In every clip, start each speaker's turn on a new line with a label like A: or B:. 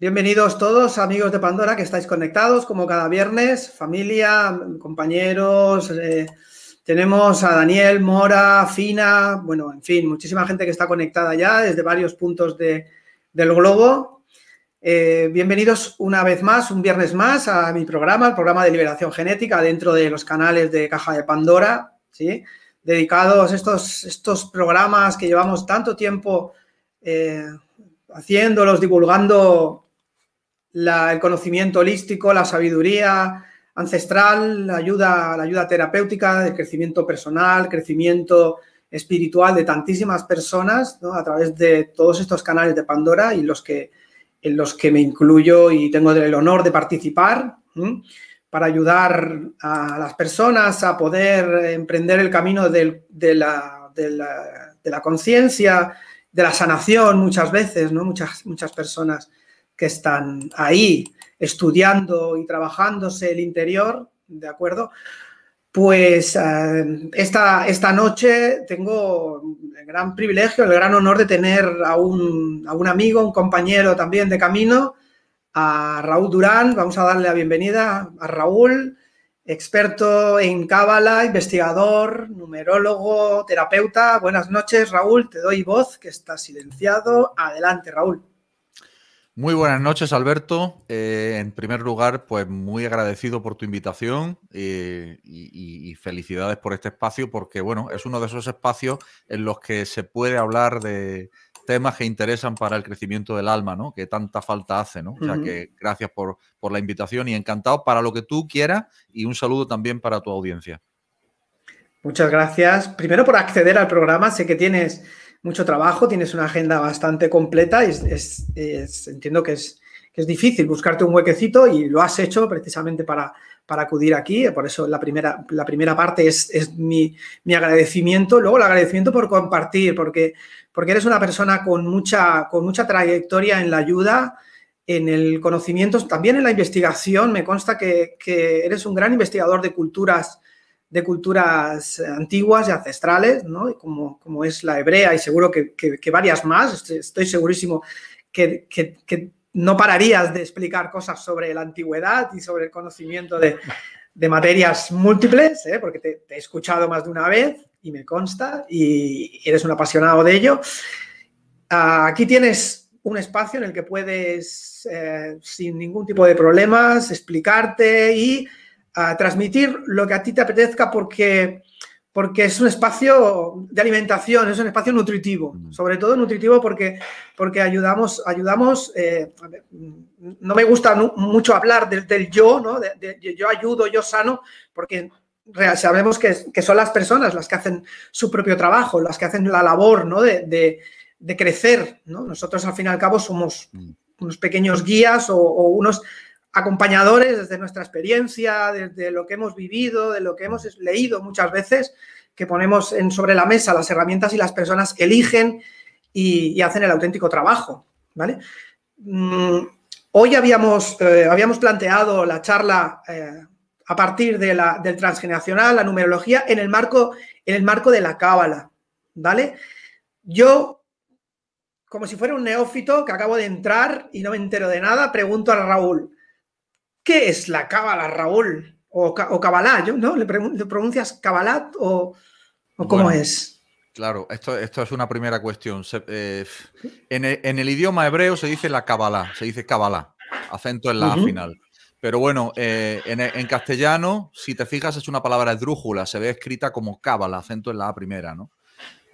A: Bienvenidos todos, amigos de Pandora, que estáis conectados como cada viernes, familia, compañeros. Eh, tenemos a Daniel, Mora, Fina, bueno, en fin, muchísima gente que está conectada ya desde varios puntos del globo. Eh, bienvenidos una vez más, un viernes más, a mi programa, el programa de liberación genética dentro de los canales de Caja de Pandora, ¿sí? dedicados a estos, estos programas que llevamos tanto tiempo eh, haciéndolos, divulgando el conocimiento holístico, la sabiduría ancestral, la ayuda, la ayuda terapéutica, el crecimiento personal, crecimiento espiritual de tantísimas personas a través de todos estos canales de Pandora y los que, en los que me incluyo y tengo el honor de participar para ayudar a las personas a poder emprender el camino de la, de la, de la conciencia, de la sanación muchas veces, ¿no? muchas, muchas personas que están ahí estudiando y trabajándose el interior, ¿de acuerdo? Pues eh, esta, esta, noche tengo el gran privilegio, el gran honor de tener a un, a un amigo, un compañero también de camino, a Raúl Durán. Vamos a darle la bienvenida a Raúl, experto en cábala, investigador, numerólogo, terapeuta. Buenas noches, Raúl. Te doy voz, que está silenciado. Adelante, Raúl.
B: Muy buenas noches, Alberto. Eh, en primer lugar, pues muy agradecido por tu invitación eh, y, felicidades por este espacio, porque bueno, es uno de esos espacios en los que se puede hablar de temas que interesan para el crecimiento del alma, ¿no? Que tanta falta hace, ¿no? O sea que gracias por, por la invitación y encantado para lo que tú quieras y un saludo también para tu audiencia.
A: Muchas gracias. Primero por acceder al programa. Sé que tienes mucho trabajo, tienes una agenda bastante completa y entiendo que es, que es difícil buscarte un huequecito y lo has hecho precisamente para, acudir aquí. Por eso la primera, la primera parte es, mi, agradecimiento. Luego el agradecimiento por compartir, porque, porque eres una persona con mucha, con mucha trayectoria en la ayuda, en el conocimiento, también en la investigación. Me consta que, que eres un gran investigador de culturas de culturas antiguas y ancestrales, ¿no? como, es la hebrea y seguro que, que, varias más. Estoy, segurísimo que, que, no pararías de explicar cosas sobre la antigüedad y sobre el conocimiento de, de materias múltiples, ¿eh? porque te, he escuchado más de una vez y me consta y eres un apasionado de ello. Aquí tienes un espacio en el que puedes, eh, sin ningún tipo de problemas, explicarte y a transmitir lo que a ti te apetezca porque, porque es un espacio de alimentación, es un espacio nutritivo, mm. sobre todo nutritivo porque, porque ayudamos, ayudamos eh, no me gusta mucho hablar del, yo, ¿no? De, yo ayudo, yo sano, porque sabemos que, son las personas las que hacen su propio trabajo, las que hacen la labor de, crecer. Nosotros al fin y al cabo somos mm. unos pequeños guías o unos acompañadores desde nuestra experiencia, desde lo que hemos vivido, de lo que hemos leído muchas veces, que ponemos en, sobre la mesa las herramientas y las personas eligen y, hacen el auténtico trabajo, ¿vale? Mm, hoy habíamos, eh, habíamos, planteado la charla eh, a partir de la, del transgeneracional, la numerología, en el marco, en el marco de la cábala, ¿vale? Yo como si fuera un neófito que acabo de entrar y no me entero de nada, pregunto a Raúl, ¿Qué es la cábala, Raúl? O, o ¿Yo ¿no? ¿Le, pronuncias cabalat o, cómo es?
B: Claro, esto, esto es una primera cuestión. Eh, en, el, idioma hebreo se dice la cabalá, se dice cabalá, acento en la A final. Pero bueno, eh, en, castellano, si te fijas, es una palabra esdrújula, se ve escrita como cábala, acento en la A primera, ¿no?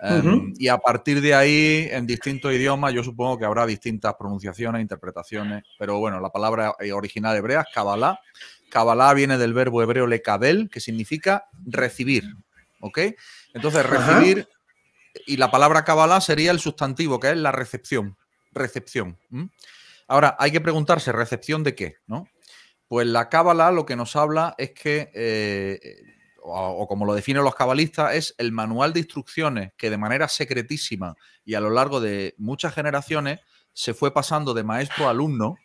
B: Em, y a partir de ahí, en distintos idiomas, yo supongo que habrá distintas pronunciaciones, interpretaciones, pero bueno, la palabra eh, original hebrea es Kabbalah. Kabbalah viene del verbo hebreo lekabel, que significa recibir. ¿Ok? Entonces, recibir, y la palabra Kabbalah sería el sustantivo, que es la recepción. Recepción. Ahora, hay que preguntarse, ¿recepción de qué? ¿No? Pues la Kabbalah lo que nos habla es que eh, o, como lo definen los cabalistas, es el manual de instrucciones que de manera secretísima y a lo largo de muchas generaciones se fue pasando de maestro a alumno.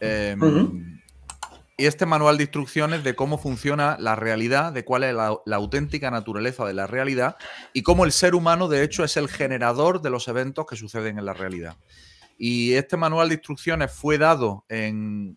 B: Em, y este manual de instrucciones de cómo funciona la realidad, de cuál es la, auténtica naturaleza de la realidad y cómo el ser humano, de hecho, es el generador de los eventos que suceden en la realidad. Y este manual de instrucciones fue dado en,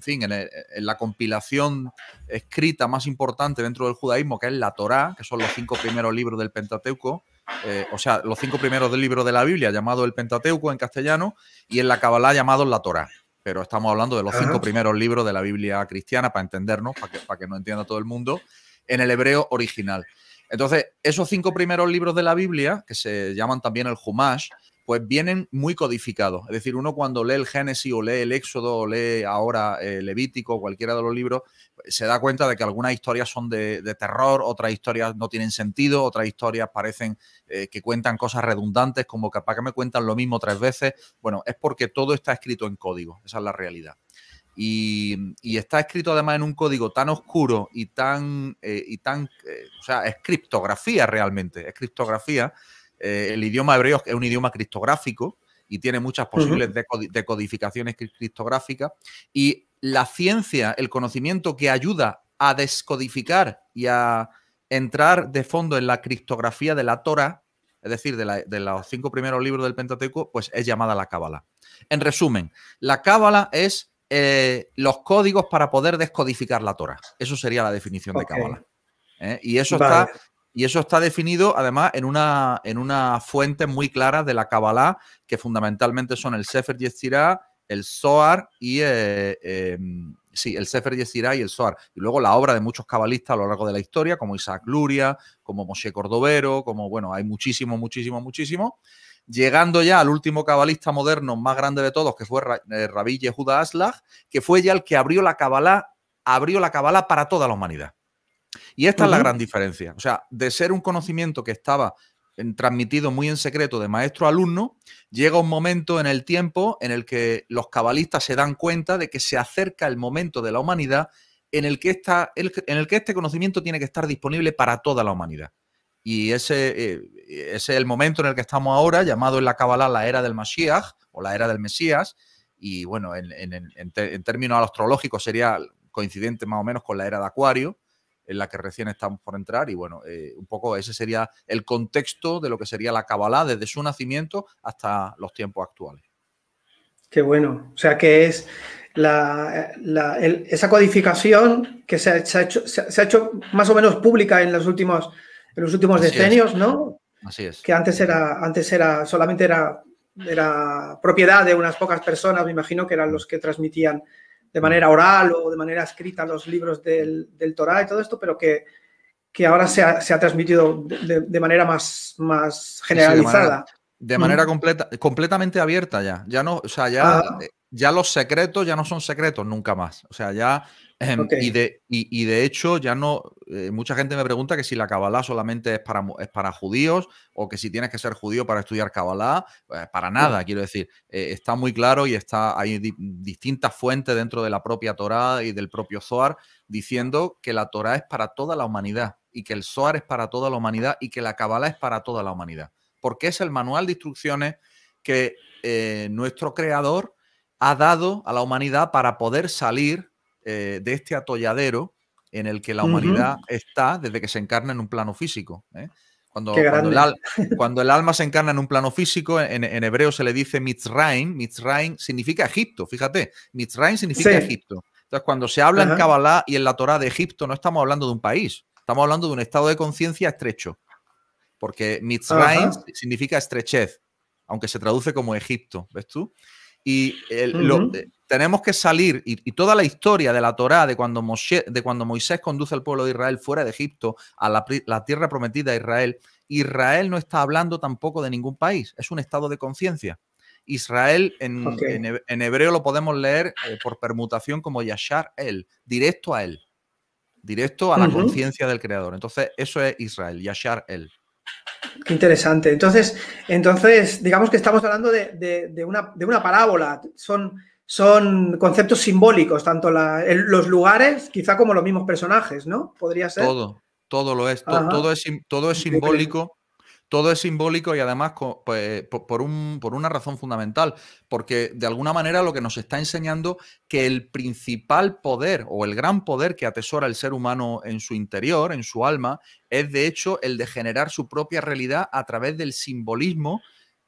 B: fin, en, la compilación escrita más importante dentro del judaísmo, que es la Torá, que son los cinco primeros libros del Pentateuco, eh, o sea, los cinco primeros libros de la Biblia, llamado el Pentateuco en castellano, y en la Kabbalah llamado la Torá. Pero estamos hablando de los cinco primeros libros de la Biblia cristiana, para entendernos, para que, para que no entienda todo el mundo, en el hebreo original. Entonces, esos cinco primeros libros de la Biblia, que se llaman también el Humash, pues vienen muy codificados. Es decir, uno cuando lee el Génesis o lee el Éxodo o lee ahora el eh, Levítico, cualquiera de los libros, pues se da cuenta de que algunas historias son de, terror, otras historias no tienen sentido, otras historias parecen eh, que cuentan cosas redundantes, como capaz que me cuentan lo mismo tres veces. Bueno, es porque todo está escrito en código, esa es la realidad. Y, está escrito además en un código tan oscuro y tan, eh, y tan o sea, es criptografía realmente, es criptografía eh, el idioma hebreo es un idioma criptográfico y tiene muchas posibles decodificaciones criptográficas. Y la ciencia, el conocimiento que ayuda a descodificar y a entrar de fondo en la criptografía de la Torah, es decir, de, los cinco primeros libros del Pentateuco, pues es llamada la Cábala. En resumen, la Cábala es eh, los códigos para poder descodificar la Torah. Eso sería la definición de Cábala. ¿eh? Y eso está y eso está definido además en una, en una fuente muy clara de la Kabbalah, que fundamentalmente son el Sefer Yetzirah, el Zohar y eh, em, el Sefer Yetzirah y el Zohar. Y luego la obra de muchos cabalistas a lo largo de la historia, como Isaac Luria, como Moshe Cordovero, como bueno, hay muchísimo, muchísimo, muchísimo. Llegando ya al último cabalista moderno más grande de todos, que fue eh, Rabí Yehuda Aslach, que fue ya el que abrió la Cabalá, abrió la Kabbalah para toda la humanidad. Y esta es la gran diferencia. O sea, de ser un conocimiento que estaba transmitido muy en secreto de maestro a alumno, llega un momento en el tiempo en el que los cabalistas se dan cuenta de que se acerca el momento de la humanidad en el que, está, en el que este conocimiento tiene que estar disponible para toda la humanidad. Y eh, ese, es el momento en el que estamos ahora, llamado en la Kabbalah la era del Mashiach o la era del Mesías. Y bueno, en, en términos astrológicos sería coincidente más o menos con la era de Acuario en la que recién estamos por entrar. Y bueno, eh, un poco ese sería el contexto de lo que sería la Kabbalah desde su nacimiento hasta los tiempos actuales.
A: Qué bueno. O sea que es la, esa codificación que se ha, hecho, más o menos pública en los últimos, en los últimos decenios, ¿no? Así es. Que antes era, antes era, solamente era, era propiedad de unas pocas personas, me imagino que eran los que transmitían de manera oral o de manera escrita los libros del, del Torah y todo esto, pero que, que ahora se ha, transmitido de, manera más, más generalizada.
B: de manera, completa, completamente abierta ya. Ya no, o sea, ya ah. eh, ya los secretos ya no son secretos nunca más. O sea, ya. Em, y, de, hecho, ya no. Eh, mucha gente me pregunta que si la Kabbalah solamente es para, para judíos o que si tienes que ser judío para estudiar Kabbalah. Pues, para nada, quiero decir. Eh, está muy claro y está hay distintas fuentes dentro de la propia Torah y del propio Zohar diciendo que la Torah es para toda la humanidad y que el Zohar es para toda la humanidad y que la Kabbalah es para toda la humanidad. Porque es el manual de instrucciones que eh, nuestro creador ha dado a la humanidad para poder salir eh, de este atolladero en el que la humanidad está desde que se encarna en un plano físico. ¿eh? Cuando, cuando, el alma se encarna en un plano físico, en, hebreo se le dice Mitzrayim. Mitzrayim significa Egipto, fíjate. Mitzrayim significa Egipto. Entonces, cuando se habla en Kabbalah y en la Torah de Egipto, no estamos hablando de un país, estamos hablando de un estado de conciencia estrecho. Porque Mitzrayim significa estrechez, aunque se traduce como Egipto, ¿ves tú? Y tenemos que salir, y, toda la historia de la Torá, de cuando, de cuando Moisés conduce al pueblo de Israel fuera de Egipto, a la, tierra prometida a Israel, Israel no está hablando tampoco de ningún país, es un estado de conciencia. Israel en, hebreo lo podemos leer eh, por permutación como Yashar El, directo a él, directo a la conciencia del creador. Entonces, eso es Israel, Yashar El.
A: Qué interesante. Entonces, entonces, digamos que estamos hablando de, de, una, parábola. Son, son, conceptos simbólicos, tanto los lugares, quizá como los mismos personajes, ¿no? Podría ser.
B: Todo, todo lo es, todo es simbólico todo es simbólico y además pues, por, una razón fundamental, porque de alguna manera lo que nos está enseñando que el principal poder o el gran poder que atesora el ser humano en su interior, en su alma, es de hecho el de generar su propia realidad a través del simbolismo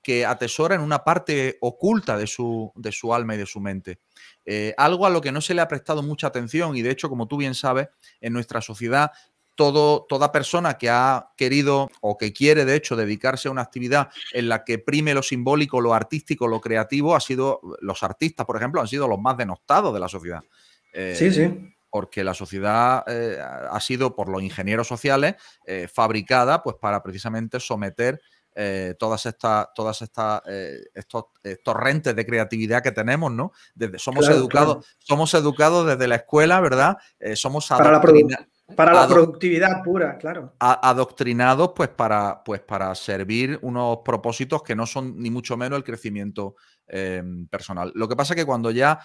B: que atesora en una parte oculta de su, alma y de su mente. Eh, algo a lo que no se le ha prestado mucha atención y de hecho, como tú bien sabes, en nuestra sociedad todo, toda persona que ha querido o que quiere, de hecho, dedicarse a una actividad en la que prime lo simbólico, lo artístico, lo creativo, ha sido, los artistas, por ejemplo, han sido los más denostados de la sociedad. sí, sí. Eh, porque la sociedad eh, ha sido, por los ingenieros sociales, eh, fabricada pues, para precisamente someter todas estas, todas estos torrentes de creatividad que tenemos, ¿no? Desde, somos educados, somos educados desde la escuela, ¿verdad? somos para la, para la
A: productividad pura, claro.
B: Adoctrinados pues para, pues para servir unos propósitos que no son ni mucho menos el crecimiento em, personal. Lo que pasa es que cuando ya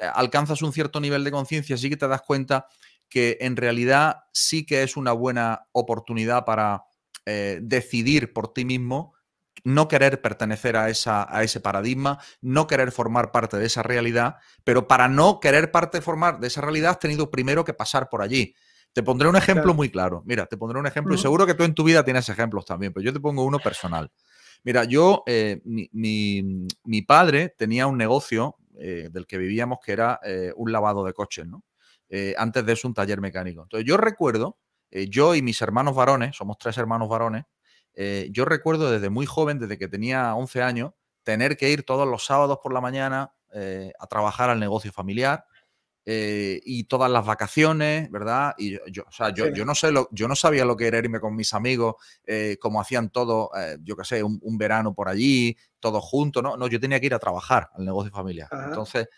B: eh, alcanzas un cierto nivel de conciencia, sí que te das cuenta que en realidad sí que es una buena oportunidad para eh, decidir por ti mismo no querer pertenecer a, esa, a, ese paradigma, no querer formar parte de esa realidad, pero para no querer parte, formar de esa realidad has tenido primero que pasar por allí. Te pondré un ejemplo muy claro. Mira, te pondré un ejemplo y seguro que tú en tu vida tienes ejemplos también, pero yo te pongo uno personal. Mira, yo, eh, mi, padre tenía un negocio eh, del que vivíamos que era eh, un lavado de coches, ¿no? antes de eso un taller mecánico. Entonces yo recuerdo, yo y mis hermanos varones, somos tres hermanos varones, yo recuerdo desde muy joven, desde que tenía 11 años, tener que ir todos los sábados por la mañana a trabajar al negocio familiar eh, y todas las vacaciones, ¿verdad? Y yo, no sé sabía lo que era irme con mis amigos, eh, como hacían todo, eh, yo qué sé, un, verano por allí, todos juntos, ¿no? No, yo tenía que ir a trabajar al negocio familiar. Entonces,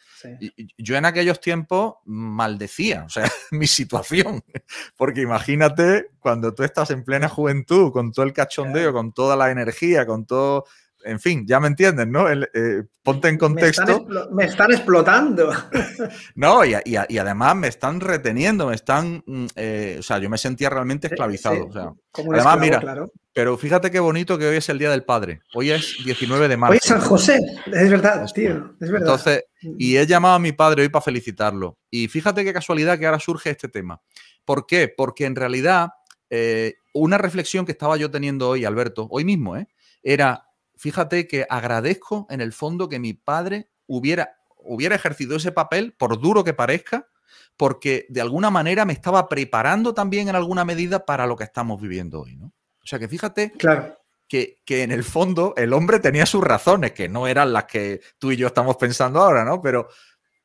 B: yo en aquellos tiempos maldecía, o sea, mi situación, porque imagínate cuando tú estás en plena juventud, con todo el cachondeo, con toda la energía, con todo en fin, ya me entienden ¿no? Eh, ponte en contexto.
A: Me están, explotando.
B: no, y, además me están reteniendo, me están, mm, eh, o sea, yo me sentía realmente esclavizado. además, mira, pero fíjate qué bonito que hoy es el Día del Padre. Hoy es 19 de marzo. Hoy es San José, es verdad, tío, es verdad. Entonces, y mm. he llamado a mi padre hoy para felicitarlo. Y fíjate qué casualidad que ahora surge este tema. ¿Por qué? Porque en realidad, eh, una reflexión que estaba yo teniendo hoy, Alberto, hoy mismo, ¿eh? era fíjate que agradezco en el fondo que mi padre hubiera, hubiera ejercido ese papel, por duro que parezca, porque de alguna manera me estaba preparando también en alguna medida para lo que estamos viviendo hoy, ¿no? O sea que fíjate claro. que, en el fondo el hombre tenía sus razones, que no eran las que tú y yo estamos pensando ahora, ¿no? Pero,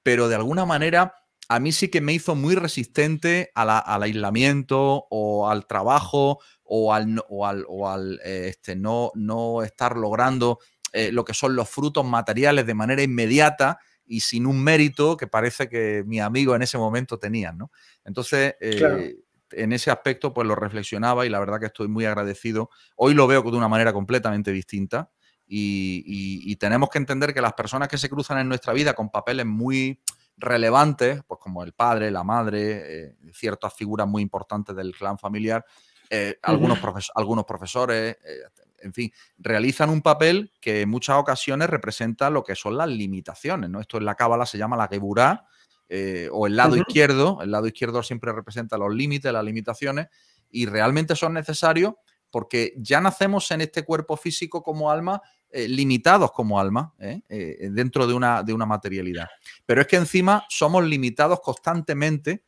B: pero de alguna manera a mí sí que me hizo muy resistente al aislamiento o al trabajo o al, o al, eh, este, no, no estar logrando eh, lo que son los frutos materiales de manera inmediata y sin un mérito que parece que mi amigo en ese momento tenía. ¿no? Entonces, eh, en ese aspecto, pues lo reflexionaba y la verdad que estoy muy agradecido. Hoy lo veo de una manera completamente distinta. Y, tenemos que entender que las personas que se cruzan en nuestra vida con papeles muy, relevantes, pues como el padre, la madre, ciertas figuras muy importantes del clan familiar, eh, algunos, algunos profesores, eh, en fin, realizan un papel que en muchas ocasiones representa lo que son las limitaciones, ¿no? Esto en la cábala se llama la geburá, eh, o el lado izquierdo, el lado izquierdo siempre representa los límites, las limitaciones, y realmente son necesarios porque ya nacemos en este cuerpo físico como alma, limitados como alma, dentro de una, de una, materialidad. Pero es que encima somos limitados constantemente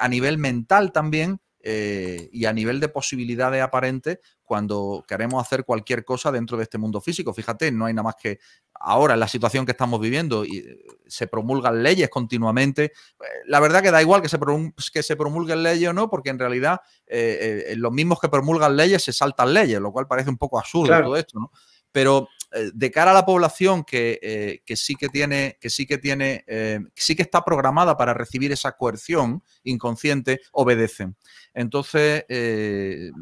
B: a nivel mental también eh, y a nivel de posibilidades aparentes cuando queremos hacer cualquier cosa dentro de este mundo físico. Fíjate, no hay nada más que ahora en la situación que estamos viviendo y eh, se promulgan leyes continuamente. Eh, la verdad que da igual que se, se promulguen leyes o no, porque en realidad los mismos que promulgan leyes se saltan leyes, lo cual parece un poco absurdo todo esto, ¿no? Pero eh, de cara a la población eh, que, sí que tiene, que sí que tiene, eh, sí que está programada para recibir esa coerción inconsciente, obedecen. Entonces,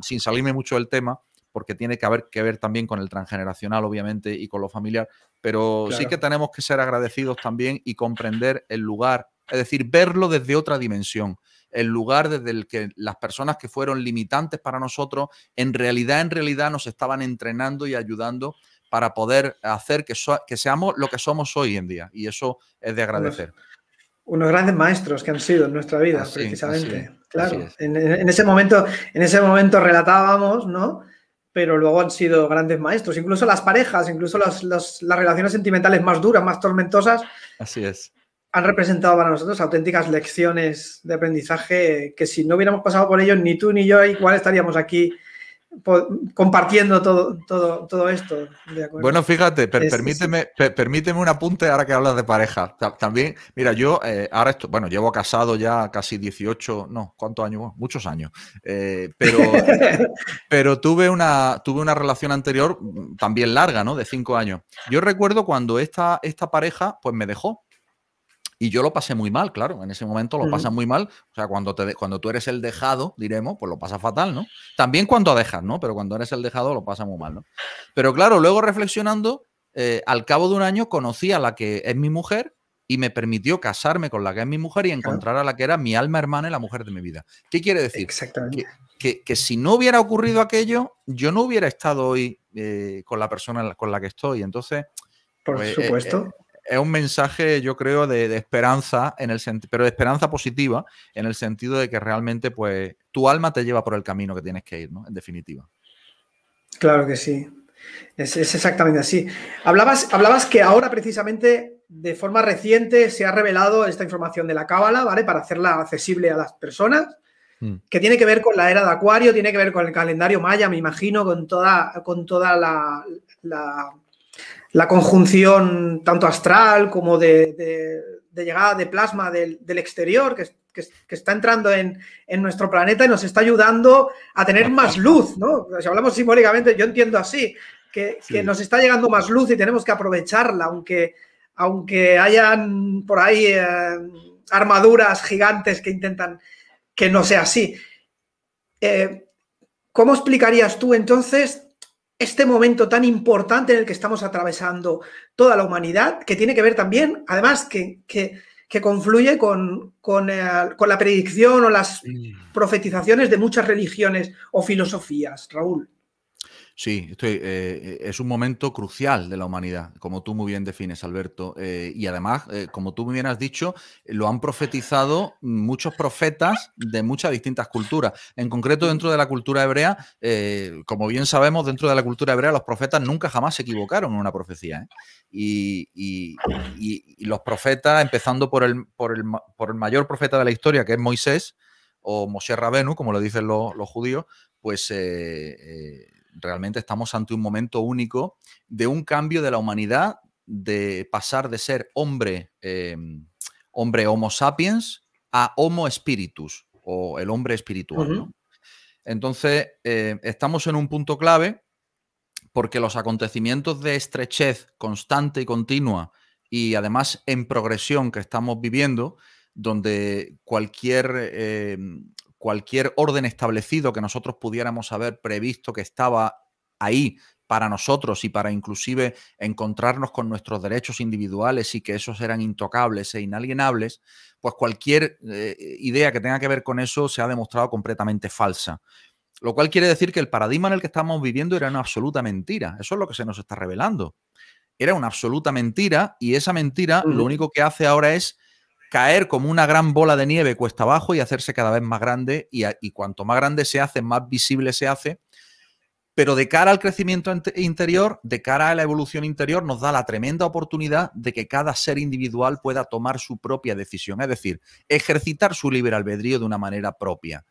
B: sin salirme mucho del tema, porque tiene que haber que ver también con el transgeneracional, obviamente, y con lo familiar, pero sí que tenemos que ser agradecidos también y comprender el lugar, es decir, verlo desde otra dimensión, el lugar desde el que las personas que fueron limitantes para nosotros, en realidad, en realidad nos estaban entrenando y ayudando para poder hacer que, que seamos lo que somos hoy en día. Y eso es de agradecer.
A: Unos, grandes maestros que han sido en nuestra vida, precisamente. claro, en, ese momento, en ese momento relatábamos, ¿no? pero luego han sido grandes maestros. Incluso las parejas, incluso las, relaciones sentimentales más duras, más tormentosas. Así es. Han representado para nosotros auténticas lecciones de aprendizaje que si no hubiéramos pasado por ellos, ni tú ni yo, igual estaríamos aquí compartiendo todo, todo, todo esto. bueno, fíjate, permíteme,
B: permíteme un apunte ahora que hablas de pareja. También, mira, yo eh, ahora, esto, bueno, llevo casado ya casi 18, no, ¿cuántos años? Muchos años. Eh, pero pero tuve, una, tuve una relación anterior mm, también larga, ¿no? De cinco años. Yo recuerdo cuando esta, esta pareja, pues me dejó, y yo lo pasé muy mal, claro, en ese momento lo pasa muy mal. O sea, cuando, te, cuando tú eres el dejado, diremos, pues lo pasa fatal, ¿no? También cuando dejas, ¿no? Pero cuando eres el dejado lo pasa muy mal, ¿no? Pero claro, luego reflexionando, eh, al cabo de un año conocí a la que es mi mujer y me permitió casarme con la que es mi mujer y encontrar a la que era mi alma hermana y la mujer de mi vida. ¿Qué quiere decir? Exactamente. Que, si no hubiera ocurrido aquello, yo no hubiera estado hoy eh, con la persona con la que estoy. Entonces...
A: Por pues, eh, supuesto
B: es un mensaje, yo creo, de, esperanza, en el pero de esperanza positiva, en el sentido de que realmente, pues, tu alma te lleva por el camino que tienes que ir, ¿no? En definitiva.
A: Claro que sí. Es, exactamente así. Hablabas, hablabas que ahora precisamente de forma reciente se ha revelado esta información de la cábala, ¿vale? Para hacerla accesible a las personas, mm. que tiene que ver con la era de Acuario, tiene que ver con el calendario maya, me imagino, con toda, con toda la la conjunción tanto astral como de, llegada de plasma del, exterior que, está entrando en, nuestro planeta y nos está ayudando a tener más luz, ¿no? Si hablamos simbólicamente, yo entiendo así, que, nos está llegando más luz y tenemos que aprovecharla, aunque, aunque hayan por ahí eh, armaduras gigantes que intentan que no sea así. Eh, ¿Cómo explicarías tú entonces este momento tan importante en el que estamos atravesando toda la humanidad, que tiene que ver también, además, que, que, confluye con, con, eh, con, la predicción o las profetizaciones de muchas religiones o filosofías, Raúl.
B: Sí, eh, eh, es un momento crucial de la humanidad, como tú muy bien defines, Alberto. Eh, y además, como tú muy bien has dicho, lo han profetizado muchos profetas de muchas distintas culturas. En concreto, dentro de la cultura hebrea, como bien sabemos, dentro de la cultura hebrea, los profetas nunca jamás se equivocaron en una profecía. Y, los profetas, empezando por el, por, el, mayor profeta de la historia, que es Moisés, o Moshe Rabenu, como lo dicen los, judíos, pues realmente estamos ante un momento único de un cambio de la humanidad, de pasar de ser hombre, em, hombre homo sapiens a homo spiritus o el hombre espiritual. Entonces, eh, estamos en un punto clave porque los acontecimientos de estrechez constante y continua y además en progresión que estamos viviendo, donde cualquier em, cualquier orden establecido que nosotros pudiéramos haber previsto que estaba ahí para nosotros y para inclusive encontrarnos con nuestros derechos individuales y que esos eran intocables e inalienables, pues cualquier eh, idea que tenga que ver con eso se ha demostrado completamente falsa. Lo cual quiere decir que el paradigma en el que estamos viviendo era una absoluta mentira. Eso es lo que se nos está revelando. Era una absoluta mentira y esa mentira lo único que hace ahora es caer como una gran bola de nieve cuesta abajo y hacerse cada vez más grande y, cuanto más grande se hace, más visible se hace. Pero de cara al crecimiento interior, de cara a la evolución interior, nos da la tremenda oportunidad de que cada ser individual pueda tomar su propia decisión, es decir, ejercitar su libre albedrío de una manera propia.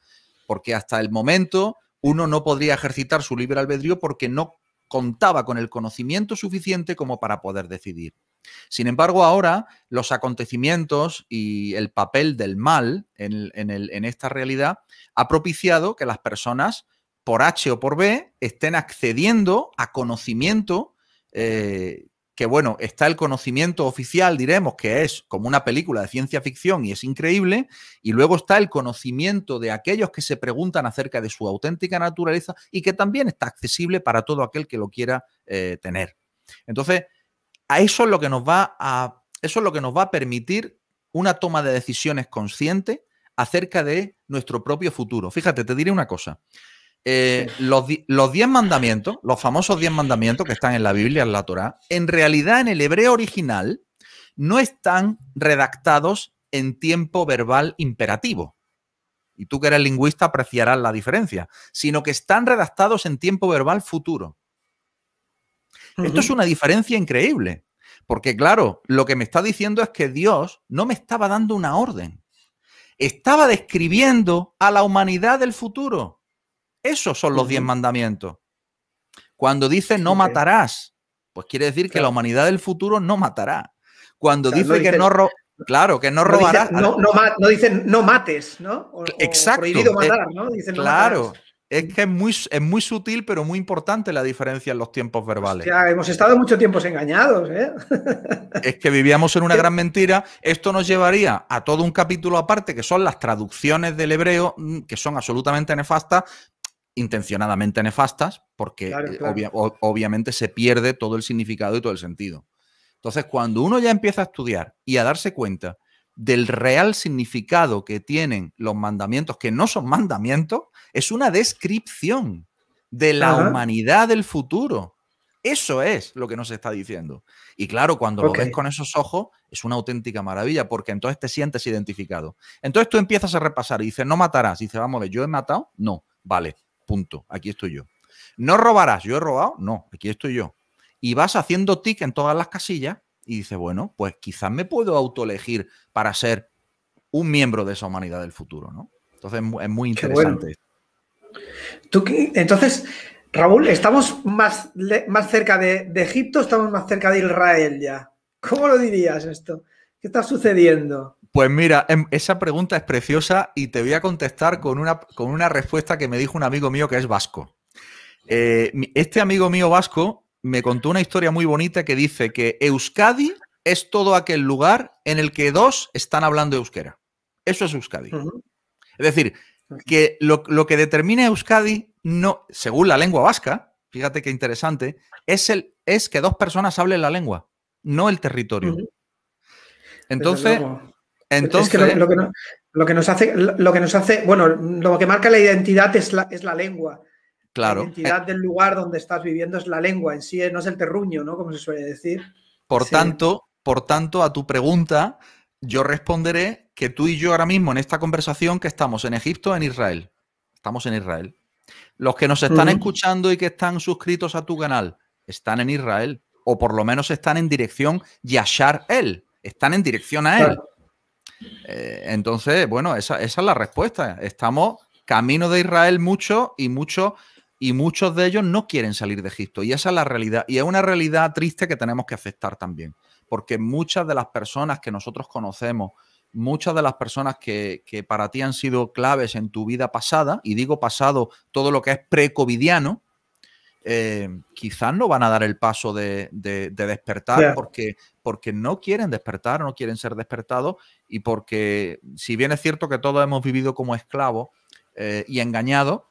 B: Porque hasta el momento uno no podría ejercitar su libre albedrío porque no contaba con el conocimiento suficiente como para poder decidir. Sin embargo, ahora los acontecimientos y el papel del mal en, esta realidad ha propiciado que las personas, por H o por B, estén accediendo a conocimiento eh, que, bueno, está el conocimiento oficial, diremos, que es como una película de ciencia ficción y es increíble, y luego está el conocimiento de aquellos que se preguntan acerca de su auténtica naturaleza y que también está accesible para todo aquel que lo quiera eh, tener. Entonces, a eso es lo que nos va a, eso es lo que nos va a permitir una toma de decisiones consciente acerca de nuestro propio futuro. Fíjate, te diré una cosa. Eh, los, los, diez mandamientos, los famosos diez mandamientos que están en la Biblia, en la Torá, en realidad en el hebreo original no están redactados en tiempo verbal imperativo. Y tú que eres lingüista apreciarás la diferencia, sino que están redactados en tiempo verbal futuro. Esto es una diferencia increíble, porque claro, lo que me está diciendo es que Dios no me estaba dando una orden, estaba describiendo a la humanidad del futuro. Esos son los diez mandamientos. Cuando dice no matarás, pues quiere decir que la humanidad del futuro no matará. Cuando dice, que no Claro, que no robarás. No, no, dicen no mates, ¿no? Exacto. Eh, claro. Es que es muy, muy sutil, pero muy importante la diferencia en los tiempos verbales.
A: O hemos estado mucho tiempo engañados. ¿eh?
B: es que vivíamos en una gran mentira. Esto nos llevaría a todo un capítulo aparte, que son las traducciones del hebreo, mm, que son absolutamente nefastas, intencionadamente nefastas, porque eh, obviamente se pierde todo el significado y todo el sentido. Entonces, cuando uno ya empieza a estudiar y a darse cuenta del real significado que tienen los mandamientos, que no son mandamientos, es una descripción de la humanidad del futuro. Eso es lo que nos está diciendo. Y claro, cuando lo ves con esos ojos, es una auténtica maravilla, porque entonces te sientes identificado. Entonces tú empiezas a repasar y dices, no matarás. dices, vamos, ¿yo he matado? No. Vale, punto. Aquí estoy yo. No robarás. ¿Yo he robado? No. Aquí estoy yo. Y vas haciendo tic en todas las casillas y dice, bueno, pues quizás me puedo autoelegir para ser un miembro de esa humanidad del futuro, ¿no? Entonces es muy interesante. ¿Tú Entonces, Raúl, estamos
A: más, más cerca de, Egipto, estamos más cerca de Israel ya. ¿Cómo lo dirías esto? ¿Qué está sucediendo?
B: Pues mira, em, esa pregunta es preciosa y te voy a contestar con una, con una respuesta que me dijo un amigo mío que es vasco. Eh, este amigo mío vasco me contó una historia muy bonita que dice que Euskadi es todo aquel lugar en el que dos están hablando euskera. Eso es Euskadi. Es decir, que lo, que determina Euskadi, no, según la lengua vasca, fíjate qué interesante, es, el, es que dos personas hablen la lengua, no el territorio. Entonces, entonces... lo, que
A: lo, que nos hace, lo que nos hace, bueno, lo que marca la identidad es la, es la lengua. Claro. La identidad del lugar donde estás viviendo es la lengua en sí, no es el terruño, ¿no? Como se suele decir.
B: Por tanto, por tanto, a tu pregunta, yo responderé que tú y yo ahora mismo en esta conversación que estamos en Egipto, en Israel. Estamos en Israel. Los que nos están escuchando y que están suscritos a tu canal están en Israel, o por lo menos están en dirección Yashar El. están en dirección a él. Eh, entonces, bueno, esa, esa, es la respuesta. Estamos camino de Israel mucho y mucho y muchos de ellos no quieren salir de Egipto. Y esa es la realidad. Y es una realidad triste que tenemos que aceptar también. Porque muchas de las personas que nosotros conocemos, muchas de las personas que, para ti han sido claves en tu vida pasada, y digo pasado todo lo que es pre-covidiano, eh, quizás no van a dar el paso de, despertar porque, porque no quieren despertar, no quieren ser despertados y porque si bien es cierto que todos hemos vivido como esclavos eh, y engañados,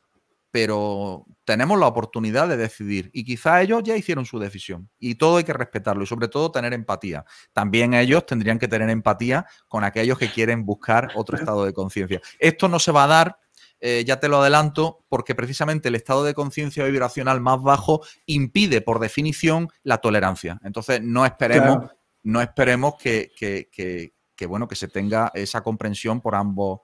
B: pero, tenemos la oportunidad de decidir y quizá ellos ya hicieron su decisión y todo hay que respetarlo y sobre todo tener empatía. También ellos tendrían que tener empatía con aquellos que quieren buscar otro estado de conciencia. Esto no se va a dar, eh, ya te lo adelanto, porque precisamente el estado de conciencia vibracional más bajo impide por definición la tolerancia. Entonces no esperemos, no esperemos que, bueno, que se tenga esa comprensión por ambos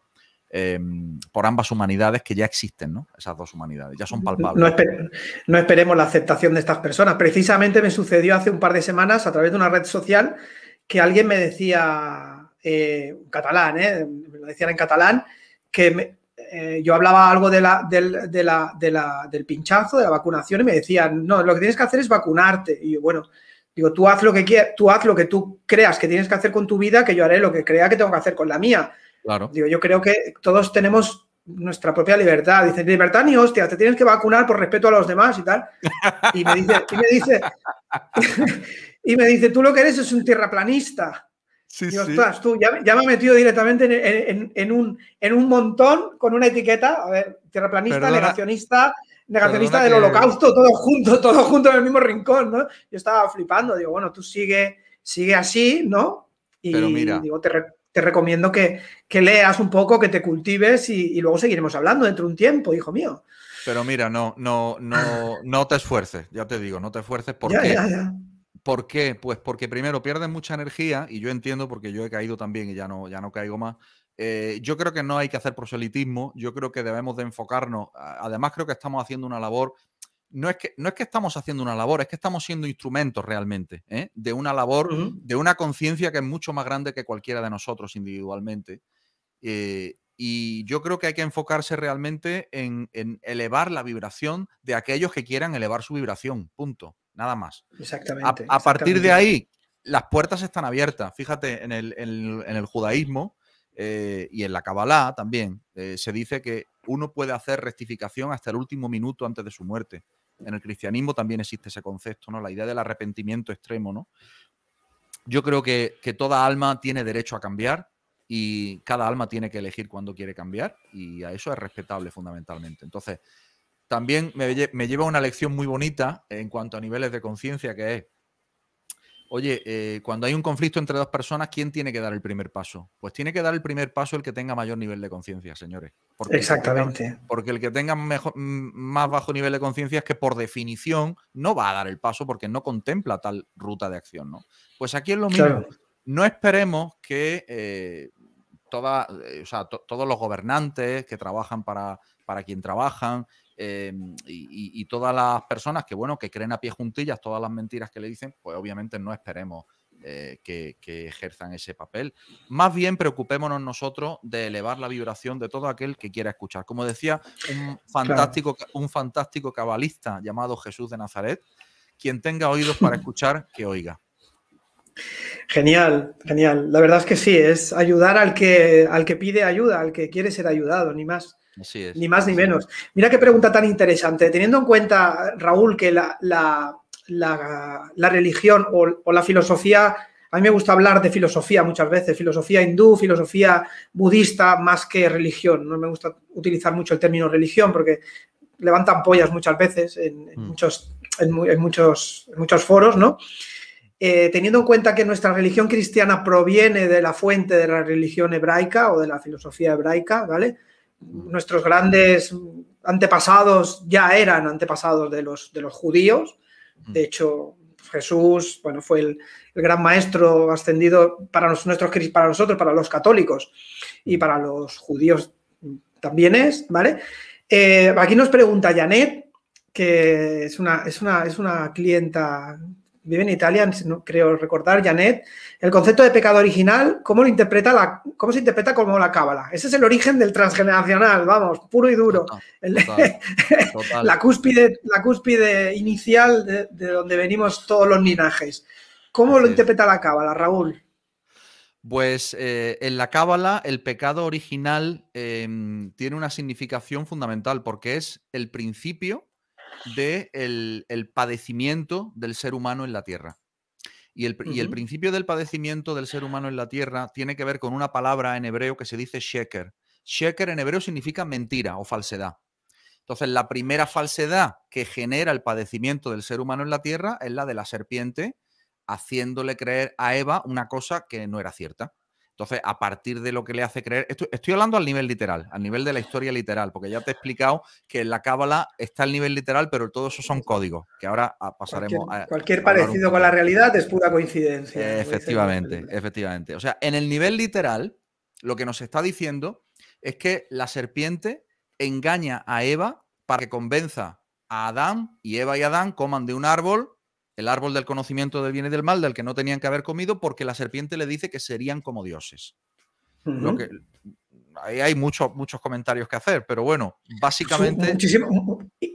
B: Em, por ambas humanidades que ya existen, ¿no? Esas dos humanidades, ya son palpables.
A: No, esperemos la aceptación de estas personas. Precisamente me sucedió hace un par de semanas a través de una red social que alguien me decía, eh, catalán, ¿eh? en catalán, que eh, yo hablaba algo de la, del, pinchazo, de la vacunación, y me decían, no, lo que tienes que hacer es vacunarte. Y bueno, digo, tú haz lo que tú haz lo que tú creas que tienes que hacer con tu vida, que yo haré lo que crea que tengo que hacer con la mía. Digo, yo creo que todos tenemos nuestra propia libertad. Dicen, libertad ni hostia, te tienes que vacunar por respeto a los demás y tal. Y me dice, y me dice, tú lo que eres es un tierraplanista. Sí, tú ya, me ha metido directamente en, un, en un montón con una etiqueta, a ver, tierraplanista, negacionista, negacionista del holocausto, todo junto, todo junto en el mismo rincón, ¿no? Yo estaba flipando, digo, bueno, tú sigue, sigue así, ¿no? Y Pero mira. digo, te, te recomiendo que, leas un poco, que te cultives y, luego seguiremos hablando dentro de un tiempo, hijo mío.
B: Pero mira, no, no, no, ah. no te esfuerces, ya te digo, no te esfuerces porque. porque ¿Por qué? Pues porque primero pierdes mucha energía, y yo entiendo porque yo he caído también y ya no, ya no caigo más. Eh, yo creo que no hay que hacer proselitismo, yo creo que debemos de enfocarnos, además creo que estamos haciendo una labor no es, que, estamos haciendo una labor, es que estamos siendo instrumentos realmente ¿eh? de una labor, de una conciencia que es mucho más grande que cualquiera de nosotros individualmente. Eh, y yo creo que hay que enfocarse realmente en, elevar la vibración de aquellos que quieran elevar su vibración, punto, nada más. Exactamente. A, partir de ahí, las puertas están abiertas. Fíjate, en el, judaísmo eh, y en la Kabbalah también se dice que uno puede hacer rectificación hasta el último minuto antes de su muerte en el cristianismo también existe ese concepto, ¿no? La idea del arrepentimiento extremo, ¿no? Yo creo que, toda alma tiene derecho a cambiar y cada alma tiene que elegir cuándo quiere cambiar y a eso es respetable fundamentalmente. Entonces, también me, me lleva una lección muy bonita en cuanto a niveles de conciencia que es oye, eh, cuando hay un conflicto entre dos personas, ¿quién tiene que dar el primer paso? Pues tiene que dar el primer paso el que tenga mayor nivel de conciencia, señores. Exactamente. porque el que tenga mm, más bajo nivel de conciencia es que por definición no va a dar el paso porque no contempla tal ruta de acción, Pues aquí es lo mismo. No esperemos que eh, eh, o sea, todos los gobernantes que trabajan para, para quien trabajan, Em, y, todas las personas que, bueno, que creen a pie juntillas todas las mentiras que le dicen, pues obviamente no esperemos eh, que, ejerzan ese papel. Más bien preocupémonos nosotros de elevar la vibración de todo aquel que quiera escuchar. Como decía un fantástico, un fantástico cabalista llamado Jesús de Nazaret, quien tenga oídos para escuchar, que oiga.
A: Genial, genial. La verdad es que sí, es ayudar al que, al que pide ayuda, al que quiere ser ayudado, ni más. Ni más ni menos. Mira qué pregunta tan interesante. Teniendo en cuenta, Raúl, que la, religión o, la filosofía, a mí me gusta hablar de filosofía muchas veces, filosofía hindú, filosofía budista, más que religión. No me gusta utilizar mucho el término religión porque levantan pollas muchas veces en, mm. muchos, en, muchos foros, ¿no? Eh, teniendo en cuenta que nuestra religión cristiana proviene de la fuente de la religión hebraica o de la filosofía hebraica, ¿vale? nuestros grandes antepasados ya eran antepasados de los, de los judíos. De mm. hecho, Jesús, bueno, fue el, gran maestro ascendido para, para nosotros, para los católicos y para los judíos también es, ¿vale? Eh, aquí nos pregunta Janet, que es una, es una, es una clienta vive en Italia, creo recordar, Janet, el concepto de pecado original, cómo, lo interpreta la, se interpreta como la cábala. Ese es el origen del transgeneracional, vamos, puro y duro. La, cúspide, la cúspide inicial de, donde venimos todos los linajes. ¿Cómo lo interpreta la cábala, Raúl?
B: Pues eh, en la cábala el pecado original em, tiene una significación fundamental porque es el principio del de el padecimiento del ser humano en la Tierra. Y el, y el, principio del padecimiento del ser humano en la tierra tiene que ver con una palabra en hebreo que se dice sheker. Sheker en hebreo significa mentira o falsedad. Entonces, la primera falsedad que genera el padecimiento del ser humano en la tierra es la de la serpiente haciéndole creer a Eva una cosa que no era cierta. Entonces, a partir de lo que le hace creer, estoy, hablando al nivel literal, al nivel de la historia literal, porque ya te he explicado que en la cábala está el nivel literal, pero todo eso son códigos, que ahora ah, pasaremos a... Cualquier parecido con la realidad es pura coincidencia. Efectivamente, efectivamente. O sea, en el nivel literal, lo que nos está diciendo es que la serpiente engaña a Eva para que convenza a Adán y Eva y Adán coman de un árbol el árbol del conocimiento del bien y del mal, del que no tenían que haber comido, porque la serpiente le dice que serían como dioses. ahí hay muchos, muchos comentarios que hacer, pero bueno, pues básicamente.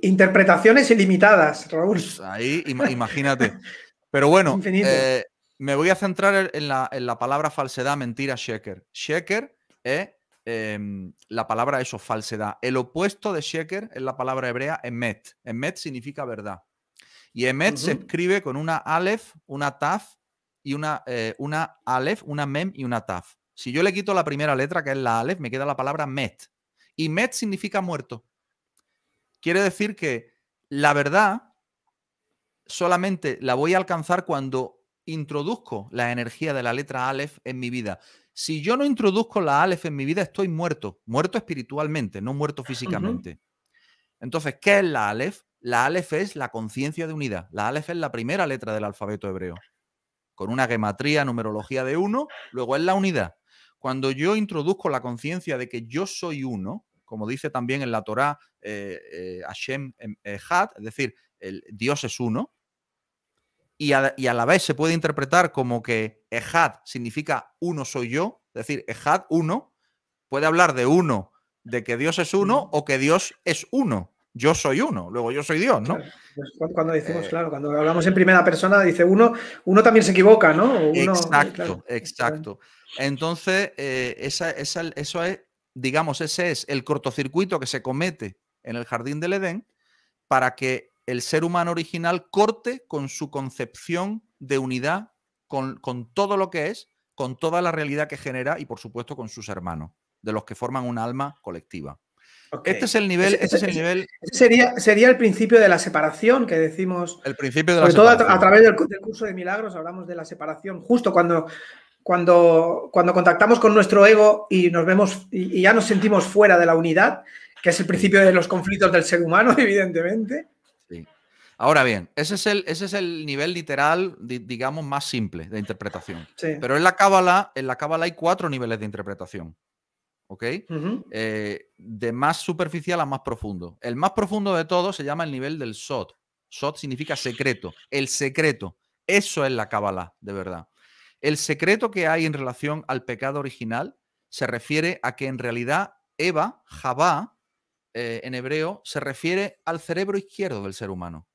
B: interpretaciones ilimitadas, Raúl. Pues ahí, imagínate. pero bueno, eh, me voy a centrar en la, palabra falsedad, mentira, sheker. Sheker es eh, em, la palabra eso, falsedad. El opuesto de sheker es la palabra hebrea emet. Emet significa verdad. Y Emet se escribe con una alef, una Taf y una, eh, una Aleph, una Mem y una Taf. Si yo le quito la primera letra, que es la alef, me queda la palabra Met. Y Met significa muerto. Quiere decir que la verdad solamente la voy a alcanzar cuando introduzco la energía de la letra alef en mi vida. Si yo no introduzco la alef en mi vida, estoy muerto, muerto espiritualmente, no muerto físicamente. Entonces, ¿qué es la alef? La Aleph es la conciencia de unidad. La Aleph es la primera letra del alfabeto hebreo, con una gematría, numerología de uno, luego es la unidad. Cuando yo introduzco la conciencia de que yo soy uno, como dice también en la Torá eh, eh, Hashem Ehad, em, eh, es decir, el Dios es uno, y a, y la vez se puede interpretar como que Ejad significa uno soy yo, es decir, Ejad uno, puede hablar de uno, de que Dios es uno o que Dios es uno yo soy uno, luego yo soy Dios, ¿no? Pues cuando decimos,
A: eh, claro, cuando hablamos en primera persona, dice uno, uno también se equivoca, ¿no? exacto,
B: exacto. Entonces, eh, esa, eso es, digamos, ese es el cortocircuito que se comete en el jardín del Edén para que el ser humano original corte con su concepción de unidad, con todo lo que es, con toda la realidad que genera y, por supuesto, con sus hermanos, de los que forman un alma colectiva. Este es el nivel. Este
A: sería, el principio de la separación que decimos. El principio de la separación. todo a, través del, curso de milagros hablamos de la separación. Justo cuando, cuando, cuando contactamos con nuestro ego y nos vemos y, ya nos sentimos fuera de la unidad, que es el principio de los conflictos del ser humano, evidentemente.
B: Ahora bien, ese es el, ese es el nivel literal, digamos, más simple de interpretación. Pero en la cábala, en la cábala hay cuatro niveles de interpretación. ¿ok? Eh, de más superficial a más profundo. El más profundo de todo se llama el nivel del SOT. SOT significa secreto, el secreto. Eso es la Kabbalah, de verdad. El secreto que hay en relación al pecado original se refiere a que en realidad Eva, Jabá, eh, en hebreo, se refiere al cerebro izquierdo del ser humano.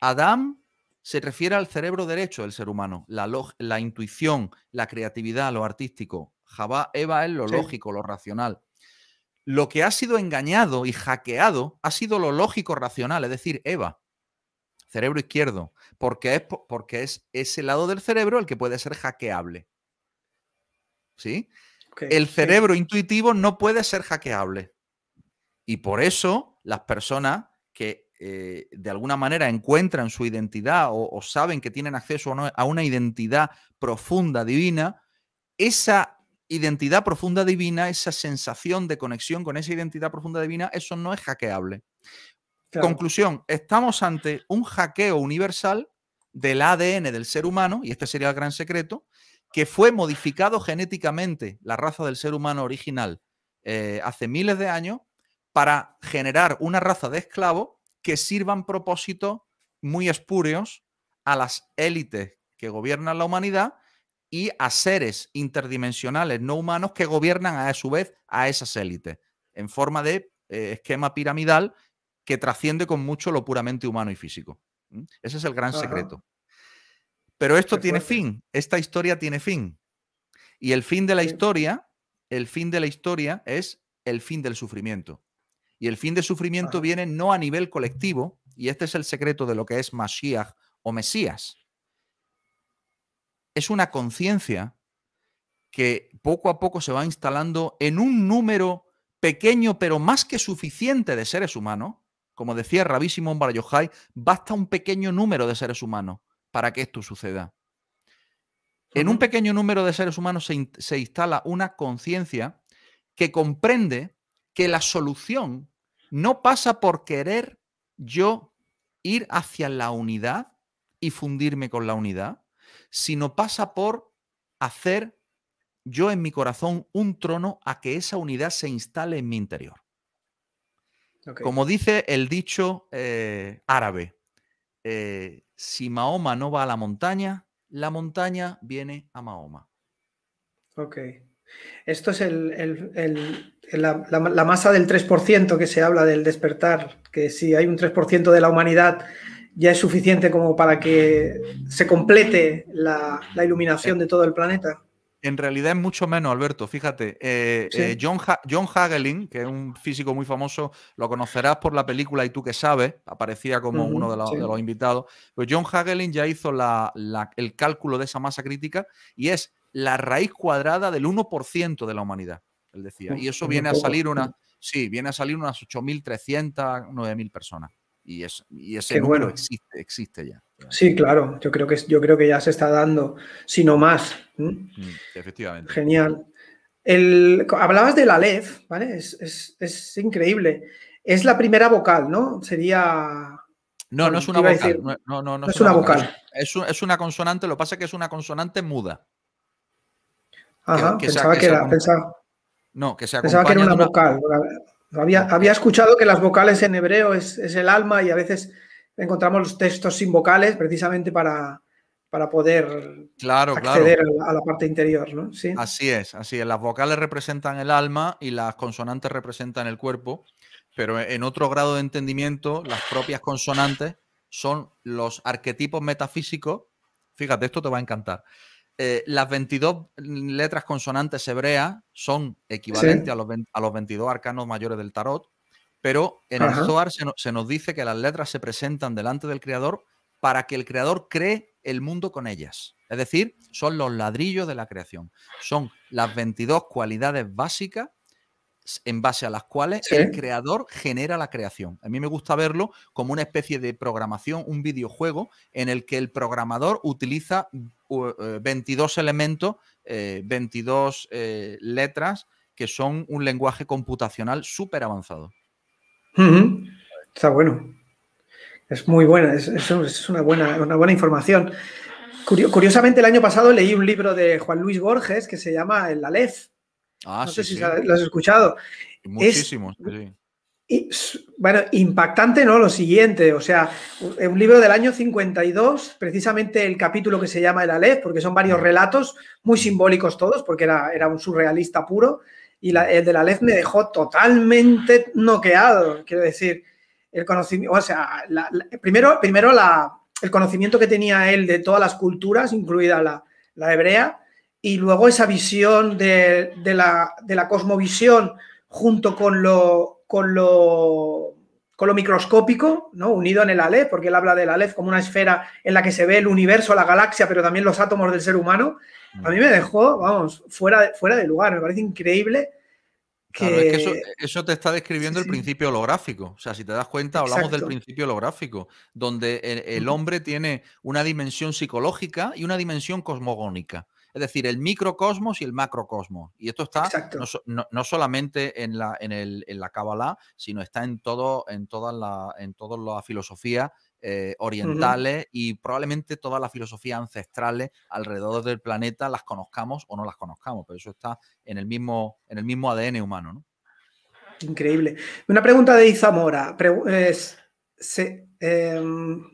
B: Adán se refiere al cerebro derecho del ser humano, la, la intuición, la creatividad, lo artístico. Java Eva es lo lógico, lo racional. Lo que ha sido engañado y hackeado ha sido lo lógico racional, es decir, Eva, cerebro izquierdo, porque es, porque es ese lado del cerebro el que puede ser hackeable. ¿Sí? el cerebro intuitivo no puede ser hackeable. Y por eso las personas que eh, de alguna manera encuentran su identidad o, o saben que tienen acceso a una identidad profunda, divina, esa identidad profunda divina, esa sensación de conexión con esa identidad profunda divina, eso no es hackeable. Conclusión, estamos ante un hackeo universal del ADN del ser humano, y este sería el gran secreto, que fue modificado genéticamente la raza del ser humano original eh, hace miles de años para generar una raza de esclavos que sirvan propósitos muy espurios a las élites que gobiernan la humanidad y a seres interdimensionales no humanos que gobiernan a su vez a esas élites en forma de eh, esquema piramidal que trasciende con mucho lo puramente humano y físico. Ese es el gran secreto. Pero esto tiene fin, esta historia tiene fin. Y el fin de la historia, el fin de la historia es el fin del sufrimiento. Y el fin del sufrimiento viene no a nivel colectivo, y este es el secreto de lo que es Mashiach o Mesías es una conciencia que poco a poco se va instalando en un número pequeño pero más que suficiente de seres humanos. Como decía Rabísimo Simón basta un pequeño número de seres humanos para que esto suceda. En un pequeño número de seres humanos se instala una conciencia que comprende que la solución no pasa por querer yo ir hacia la unidad y fundirme con la unidad, sino pasa por hacer yo en mi corazón un trono a que esa unidad se instale en mi interior.
A: Como dice
B: el dicho eh, árabe, eh, si Mahoma no va a la montaña, la montaña viene a Mahoma.
A: Ok. Esto es el, la, la, masa del 3% que se habla del despertar, que si hay un 3% de la humanidad ya es suficiente como para que se complete la, iluminación eh. de todo el planeta.
B: En realidad es mucho menos, Alberto. Fíjate, eh, eh, John, John Hagelin, que es un físico muy famoso, lo conocerás por la película Y tú que sabes, aparecía como uno de los, invitados. Pues John Hagelin ya hizo el cálculo de esa masa crítica y es la raíz cuadrada del 1% de la humanidad, él decía. Y eso viene a salir una, sí, viene a salir unas 8.300, 9.000 personas y, ese número bueno. existe, existe
A: ya. Sí, claro, yo creo, que, yo creo que ya se está dando, si no más. Mm, efectivamente. Genial. Hablabas hablabas la Aleph, ¿vale? Es, es, es, increíble. Es la primera vocal, ¿no? Sería. No, no es una vocal.
B: no, no, no, es una, vocal. Es, es, una consonante, lo que pasa es que es una consonante muda. Ajá, pensaba que, era. no, que se Pensaba que era una vocal.
A: Había, escuchado que las vocales en hebreo es, el alma y a veces encontramos los textos sin vocales precisamente para, poder
B: claro, acceder A,
A: la, parte interior.
B: ¿no? ¿Sí? Así es, así es. Las vocales representan el alma y las consonantes representan el cuerpo, pero en otro grado de entendimiento, las propias consonantes son los arquetipos metafísicos. Fíjate, esto te va a encantar eh, las 22 letras consonantes hebreas son equivalentes a, los, 22 arcanos mayores del tarot, pero en el Zohar se, nos dice que las letras se presentan delante del Creador para que el Creador cree el mundo con ellas. Es decir, son los ladrillos de la creación. Son las 22 cualidades básicas en base a las cuales el creador genera la creación. A mí me gusta verlo como una especie de programación, un videojuego en el que el programador utiliza 22 eh, elementos, 22 eh, eh, letras, que son un lenguaje computacional súper avanzado.
A: Está bueno. Es muy buena, es, una, buena, información. curiosamente, el año pasado leí un libro de Juan Luis Borges que se llama El Aleph Ah, no sé si lo has escuchado. Muchísimo, sí. Y, bueno, impactante, ¿no? Lo siguiente, o sea, un libro del año 52, precisamente el capítulo que se llama El Aleph, porque son varios relatos, muy simbólicos todos, porque era, era un surrealista puro, y el de la Aleph me dejó totalmente noqueado, quiero decir, el conocimiento, o sea, la, primero, primero el conocimiento que tenía él de todas las culturas, incluida la hebrea, y luego esa visión de, la, cosmovisión junto con lo, con lo, con lo microscópico, ¿no? unido en el Aleph, porque él habla del Aleph como una esfera en la que se ve el universo, la galaxia, pero también los átomos del ser humano, a mí me dejó, vamos, fuera de, fuera de lugar, me parece increíble.
B: Que... eso, te está describiendo el principio holográfico. O sea, si te das cuenta, hablamos del principio holográfico, donde el, hombre tiene una dimensión psicológica y una dimensión cosmogónica es decir, el microcosmos y el macrocosmos. Y esto está no, solamente en la, en, Kabbalah, sino está en, todo, en todas las en filosofías eh, orientales y probablemente todas las filosofías ancestrales alrededor del planeta las conozcamos o no las conozcamos, pero eso está en el mismo, en el mismo ADN humano.
A: Increíble. Una pregunta de Izamora. es, em,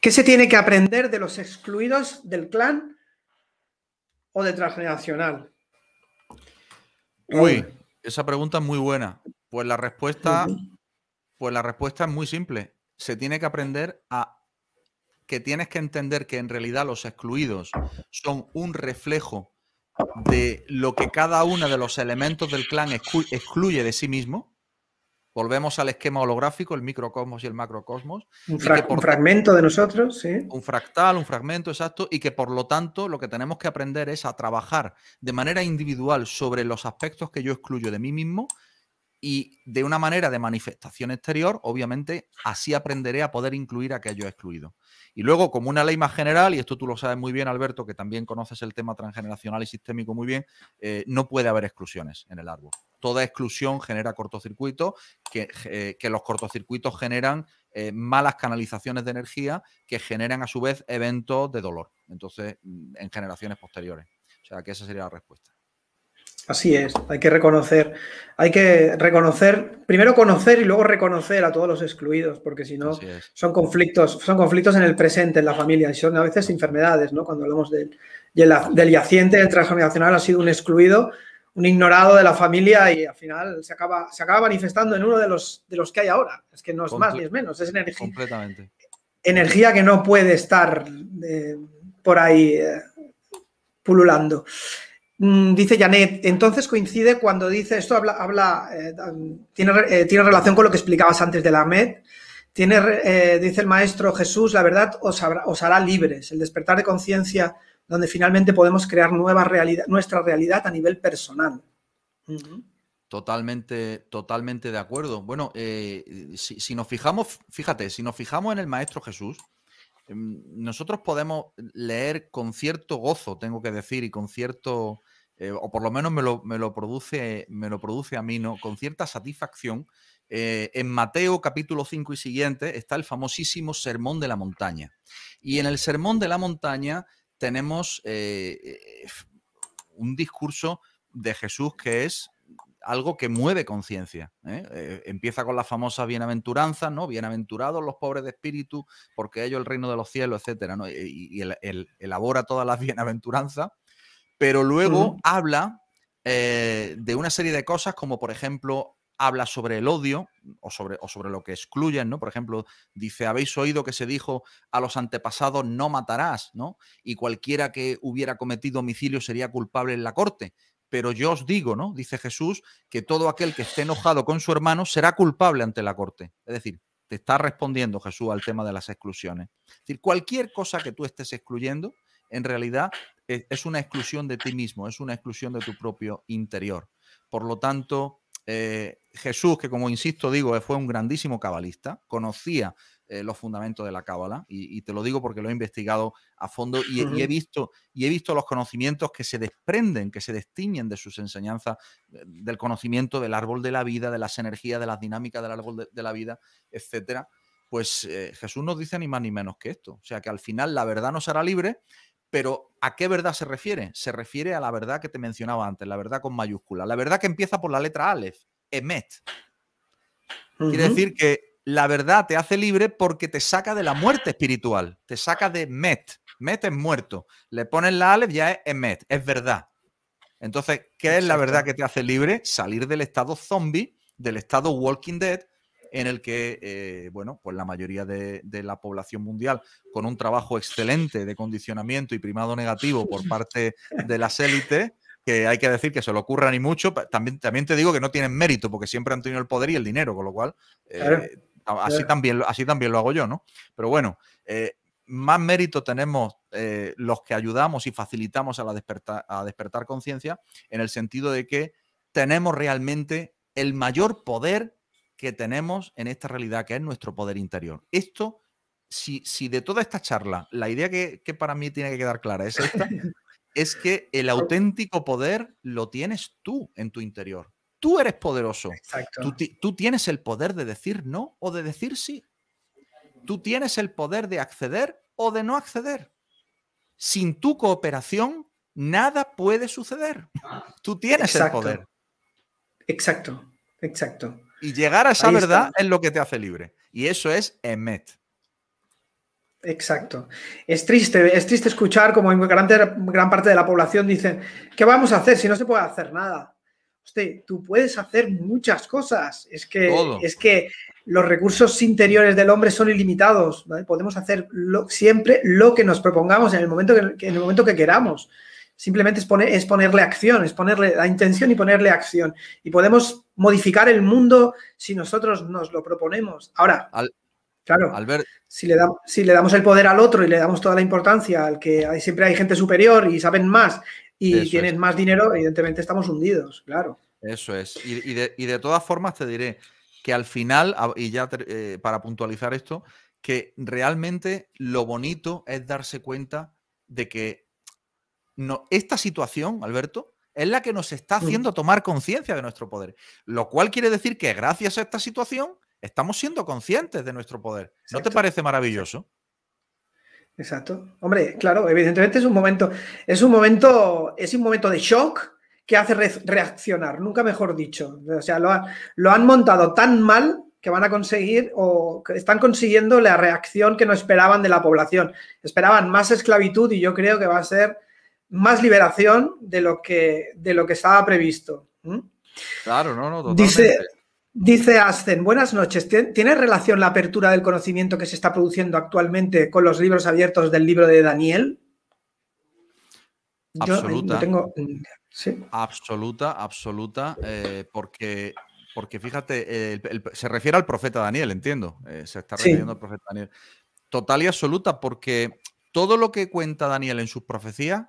A: ¿Qué se tiene que aprender de los excluidos del clan o de transgeneracional?
B: Uy, esa pregunta es muy buena. Pues la respuesta, pues la respuesta es muy simple. Se tiene que aprender a que tienes que entender que en realidad los excluidos son un reflejo de lo que cada uno de los elementos del clan excluye de sí mismo Volvemos al esquema holográfico, el microcosmos y el macrocosmos. Un, fragmento
A: de nosotros,
B: sí. Un fractal, un fragmento, exacto, y que por lo tanto lo que tenemos que aprender es a trabajar de manera individual sobre los aspectos que yo excluyo de mí mismo y de una manera de manifestación exterior, obviamente, así aprenderé a poder incluir aquello excluido. Y luego, como una ley más general, y esto tú lo sabes muy bien, Alberto, que también conoces el tema transgeneracional y sistémico muy bien, eh, no puede haber exclusiones en el árbol toda exclusión genera cortocircuitos, eh, que, los cortocircuitos generan eh, malas canalizaciones de energía que generan a su vez eventos de dolor, entonces mm, en generaciones posteriores. O sea que esa sería la respuesta.
A: Así es, hay que reconocer, hay que reconocer, primero conocer y luego reconocer a todos los excluidos, porque si no son conflictos, son conflictos en el presente, en la familia, y son a veces enfermedades, ¿no? Cuando hablamos del el, del yaciente transgeneracional ha sido un excluido un ignorado de la familia y al final se acaba, se acaba manifestando en uno de los, de los que hay ahora. Es que no es más ni es menos, es energía. Completamente. Energía que no puede estar eh, por ahí eh, pululando. Mm, dice Janet, entonces coincide cuando dice, esto habla, eh, tiene, tiene relación con lo que explicabas antes de la MED, tiene, dice el maestro Jesús, la verdad os hará libres, el despertar de conciencia donde finalmente podemos crear nueva realidad, nuestra realidad a nivel personal.
B: Totalmente, totalmente de acuerdo. Bueno, eh, si, nos fijamos, fíjate, si nos fijamos en el Maestro Jesús, em, nosotros podemos leer con cierto gozo, tengo que decir, y con cierto, eh, o por lo menos me lo, produce, me lo produce a mí, ¿no? Con cierta satisfacción. Eh, en Mateo capítulo 5 y siguiente está el famosísimo Sermón de la Montaña. Y en el Sermón de la Montaña tenemos eh, eh, eh, un discurso de Jesús que es algo que mueve conciencia. empieza con las famosas bienaventuranzas, ¿no? Bienaventurados los pobres de espíritu, porque ellos el reino de los cielos, etcétera, Y, él elabora todas las bienaventuranzas, pero luego habla de una serie de cosas como, por ejemplo, habla sobre el odio o sobre, o sobre lo que excluyen, ¿no? Por ejemplo, dice, habéis oído que se dijo a los antepasados no matarás, ¿no? Y cualquiera que hubiera cometido homicidio sería culpable en la corte. Pero yo os digo, ¿no? Dice Jesús, que todo aquel que esté enojado con su hermano será culpable ante la corte. Es decir, te está respondiendo Jesús al tema de las exclusiones. Es decir, cualquier cosa que tú estés excluyendo, en realidad e, es una exclusión de ti mismo, es una exclusión de tu propio interior. Por lo tanto, eh, Jesús, que como insisto digo, fue un grandísimo cabalista, conocía eh, los fundamentos de la cábala y, te lo digo porque lo he investigado a fondo y, he visto, y he visto los conocimientos que se desprenden, que se destiñen de sus enseñanzas, eh, del conocimiento del árbol de la vida, de las energías, de las dinámicas del árbol de, la vida, etcétera. Pues Jesús nos dice ni más ni menos que esto. O sea que al final la verdad nos será libre, pero ¿A qué verdad se refiere? Se refiere a la verdad que te mencionaba antes, la verdad con mayúscula, la verdad que empieza por la letra Aleph, Emet. Quiere decir que la verdad te hace libre porque te saca de la muerte espiritual, te saca de Met. Met es muerto. Le pones la Aleph, ya es Emet, es verdad. Entonces, ¿qué es la verdad que te hace libre? Salir del estado zombie, del estado Walking Dead, en el que, eh, bueno, pues la mayoría de, la población mundial, con un trabajo excelente de condicionamiento y primado negativo por parte de las élites, que hay que decir que se lo ocurra ni mucho, también, también te digo que no tienen mérito, porque siempre han tenido el poder y el dinero, con lo cual, eh, así, también, así también lo hago yo, ¿no? Pero bueno, eh, más mérito tenemos los que ayudamos y facilitamos a, la a despertar conciencia, en el sentido de que tenemos realmente el mayor poder que tenemos en esta realidad, que es nuestro poder interior. Esto, si, si de toda esta charla, la idea que, que para mí tiene que quedar clara es esta, es que el auténtico poder lo tienes tú en tu interior. Tú eres poderoso. Tú, tienes el poder de decir no o de decir sí. Tú tienes el poder de acceder o de no acceder. Sin tu cooperación, nada puede suceder. Tú tienes el poder. Exacto, exacto. Y llegar a esa verdad es lo que te hace libre. Y eso es Emet. Exacto.
A: Es triste, es triste escuchar como gran, parte de la población dicen, ¿qué vamos a hacer si no se puede hacer nada? Usted, tú puedes hacer muchas cosas. Es que, es que los recursos interiores del hombre son ilimitados. Podemos hacer siempre lo que nos propongamos en el momento en el momento que queramos. Simplemente es, poner, es ponerle acción, es ponerle la intención y ponerle acción. Y podemos modificar el mundo si nosotros nos lo proponemos. Ahora, claro, si, le damos, si le damos el poder al otro y le damos toda la importancia al que siempre hay gente superior y saben más y tienen más dinero, evidentemente estamos hundidos,
B: claro. Eso es. Y, de, y, de, todas formas te diré que al final, y ya eh, para puntualizar esto, que realmente lo bonito es darse cuenta de que no, esta situación, Alberto, es la que nos está mm. haciendo tomar conciencia de nuestro poder. Lo cual quiere decir que gracias a esta situación estamos siendo conscientes de nuestro poder. ¿No te parece maravilloso?
A: Exacto. Hombre, claro, evidentemente es un momento, es un momento, es un momento de shock que hace reaccionar, nunca mejor dicho. O sea, lo, han montado tan mal que van a conseguir o están consiguiendo la reacción que no esperaban de la población. Esperaban más esclavitud y yo creo que va a ser más liberación de lo que, de lo que estaba previsto.
B: Claro, no, no, totalmente. Dice,
A: dice Ascen, buenas noches. ¿Tiene relación la apertura del conocimiento que se está produciendo actualmente con los libros abiertos del libro de Daniel?
B: Absoluta. Absoluta, absoluta, eh, porque porque fíjate, se refiere al profeta Daniel, entiendo. Eh, se está refiriendo al profeta Daniel. Total y absoluta, porque todo lo que cuenta Daniel en sus profecías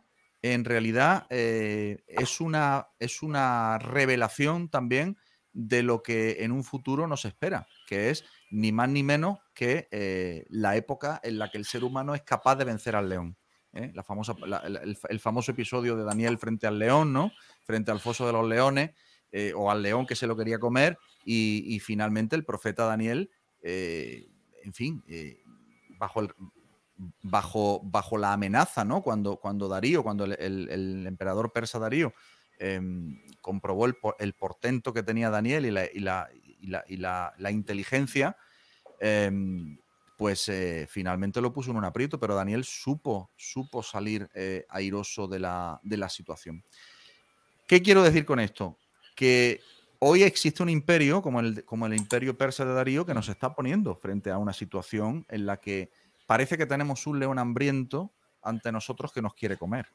B: en realidad eh, es, una, es una revelación también de lo que en un futuro nos espera, que es ni más ni menos que eh, la época en la que el ser humano es capaz de vencer al león. ¿eh? La famosa, el, famoso episodio de Daniel frente al león, ¿no? Frente al foso de los leones, o al león que se lo quería comer, y, y finalmente el profeta Daniel, en fin, bajo el, bajo, bajo la amenaza, ¿no? Cuando, cuando Darío, cuando el, el, emperador persa Darío em, comprobó el, portento que tenía Daniel y la, y la, y la, inteligencia, em, pues eh, finalmente lo puso en un aprieto, pero Daniel supo, supo salir eh, airoso de la, de la situación. ¿Qué quiero decir con esto? Que hoy existe un imperio, como el, como el imperio persa de Darío, que nos está poniendo frente a una situación en la que parece que tenemos un león hambriento ante nosotros que nos quiere comer.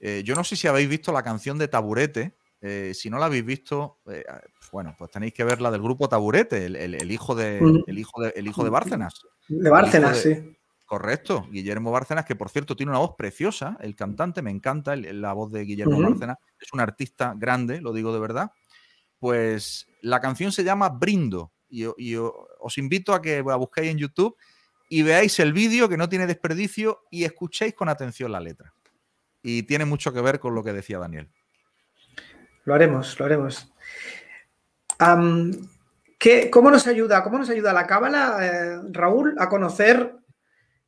B: Eh, yo no sé si habéis visto la canción de Taburete. Eh, si no la habéis visto, eh, ah, bueno, pues tenéis que verla del grupo Taburete, el, hijo, de, mm. el, hijo, de, el hijo de Bárcenas. De Bárcenas, sí. Correcto, Guillermo Bárcenas, que por cierto tiene una voz preciosa, el cantante, me encanta la voz de Guillermo Bárcenas, es un artista grande, lo digo de verdad. Pues la canción se llama Brindo y, y os invito a que la busquéis en YouTube y veáis el vídeo que no tiene desperdicio y escuchéis con atención la letra. Y tiene mucho que ver con lo que decía Daniel. Lo haremos, lo haremos. ¿qué,
A: ¿Cómo nos ayuda? ¿Cómo nos ayuda la cábala, eh, Raúl, a conocer?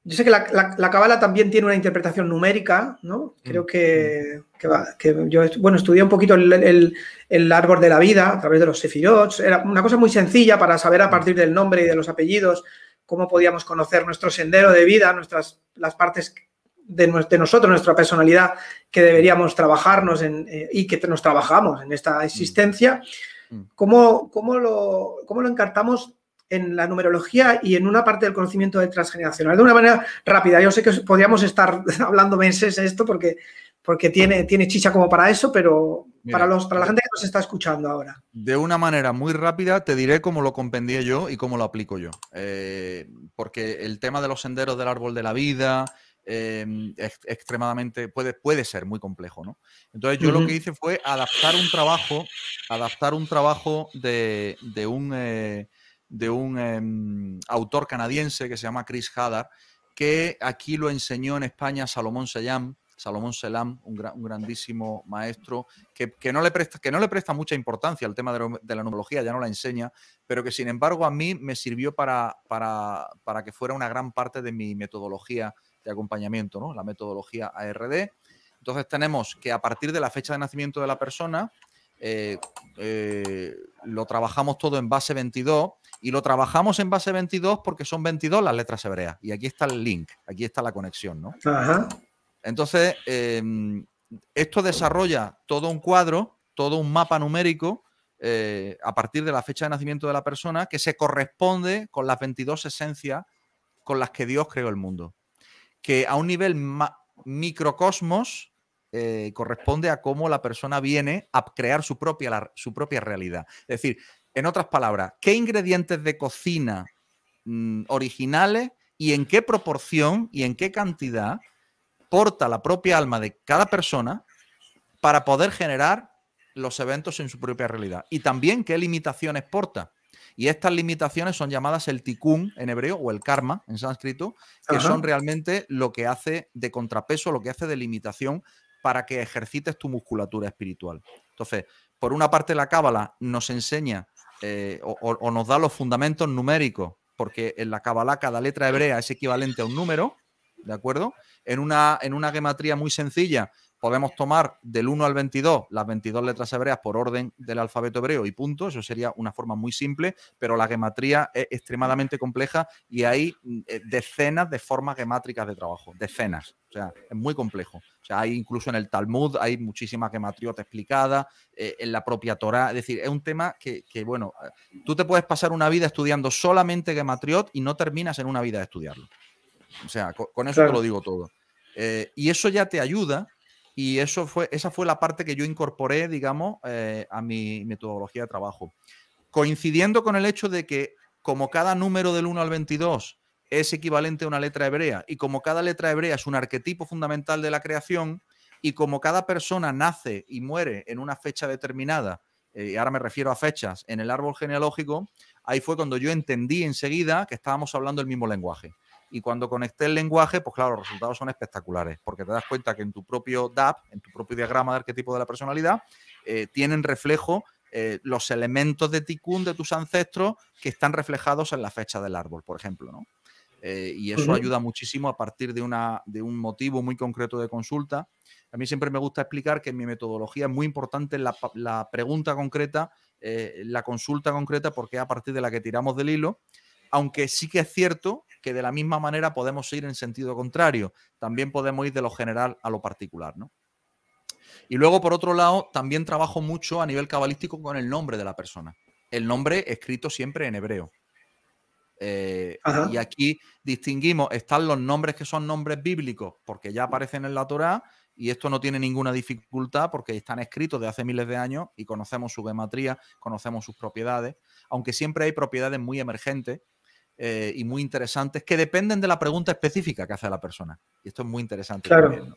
A: Yo sé que la, cábala también tiene una interpretación numérica, ¿no? Creo mm, mm. que, yo bueno, estudié un poquito el, el, árbol de la vida a través de los sefirots. Era una cosa muy sencilla para saber a mm. partir del nombre y de los apellidos cómo podíamos conocer nuestro sendero de vida, nuestras, las partes de, nosotros, nuestra personalidad que deberíamos trabajarnos en, eh, y que nos trabajamos en esta existencia, mm. Mm. cómo, cómo, lo, cómo lo encartamos en la numerología y en una parte del conocimiento transgeneracional. De una manera rápida, yo sé que podríamos estar hablando meses de esto porque, porque tiene, tiene chicha como para eso, pero, para, los, para la gente que nos está escuchando ahora.
B: De una manera muy rápida te diré cómo lo comprendí yo y cómo lo aplico yo. Eh, porque el tema de los senderos del árbol de la vida eh, es extremadamente puede, puede ser muy complejo, ¿no? Entonces yo lo que hice fue adaptar un trabajo, adaptar un trabajo de, un, de un eh, em, autor canadiense que se llama Chris Hadar que aquí lo enseñó en España Salomón Sayam. Salomón Selam, un, grandísimo maestro, que, no le presta, que no le presta mucha importancia al tema de, la numerología, ya no la enseña, pero que sin embargo a mí me sirvió para, para, que fuera una gran parte de mi metodología de acompañamiento, ¿no? la metodología ARD. Entonces tenemos que a partir de la fecha de nacimiento de la persona, eh, eh, lo trabajamos todo en base 22 y lo trabajamos en base 22 porque son 22 las letras hebreas. Y aquí está el link, aquí está la conexión, ¿no? Ajá. Entonces, em, esto desarrolla todo un cuadro, todo un mapa numérico eh, a partir de la fecha de nacimiento de la persona que se corresponde con las 22 esencias con las que Dios creó el mundo. Que a un nivel microcosmos eh, corresponde a cómo la persona viene a crear su propia, su propia realidad. Es decir, en otras palabras, ¿qué ingredientes de cocina mm, originales y en qué proporción y en qué cantidad porta la propia alma de cada persona para poder generar los eventos en su propia realidad. Y también qué limitaciones porta. Y estas limitaciones son llamadas el tikkun en hebreo o el karma en sánscrito, que son realmente lo que hace de contrapeso, lo que hace de limitación para que ejercites tu musculatura espiritual. Entonces, por una parte la cábala nos enseña eh, o, o, nos da los fundamentos numéricos, porque en la cábala cada letra hebrea es equivalente a un número, ¿de acuerdo? En una, en gematría muy sencilla podemos tomar del 1 al 22 las 22 letras hebreas por orden del alfabeto hebreo y punto, eso sería una forma muy simple, pero la gematría es extremadamente compleja y hay eh, decenas de formas gemátricas de trabajo, decenas, o sea, es muy complejo. O sea, hay incluso en el Talmud, hay muchísimas gematriot explicadas, eh, en la propia Torah, es decir, es un tema que, que, bueno, eh, tú te puedes pasar una vida estudiando solamente gematriot y no terminas en una vida de estudiarlo. O sea, con, eso te lo digo todo. Eh, y eso ya te ayuda y eso fue, esa fue la parte que yo incorporé, digamos, eh, a mi metodología de trabajo. Coincidiendo con el hecho de que como cada número del 1 al 22 es equivalente a una letra hebrea y como cada letra hebrea es un arquetipo fundamental de la creación y como cada persona nace y muere en una fecha determinada, eh, y ahora me refiero a fechas, en el árbol genealógico, ahí fue cuando yo entendí enseguida que estábamos hablando el mismo lenguaje. Y cuando conecté el lenguaje, pues claro, los resultados son espectaculares, porque te das cuenta que en tu propio DAP, en tu propio diagrama de arquetipo de la personalidad, eh, tienen reflejo eh, los elementos de Tikkun de tus ancestros que están reflejados en la fecha del árbol, por ejemplo, ¿no? Eh, y eso ayuda muchísimo a partir de, una, de un motivo muy concreto de consulta. A mí siempre me gusta explicar que en mi metodología es muy importante la, pregunta concreta, la consulta concreta, porque es a partir de la que tiramos del hilo, aunque sí que es cierto que de la misma manera podemos ir en sentido contrario. También podemos ir de lo general a lo particular, ¿no? Y luego, por otro lado, también trabajo mucho a nivel cabalístico con el nombre de la persona. El nombre escrito siempre en hebreo. Eh, y aquí distinguimos, están los nombres que son nombres bíblicos, porque ya aparecen en la Torá, y esto no tiene ninguna dificultad porque están escritos de hace miles de años y conocemos su gematría, conocemos sus propiedades, aunque siempre hay propiedades muy emergentes eh, y muy interesantes que dependen de la pregunta específica que hace la persona. Y esto es muy interesante. Claro.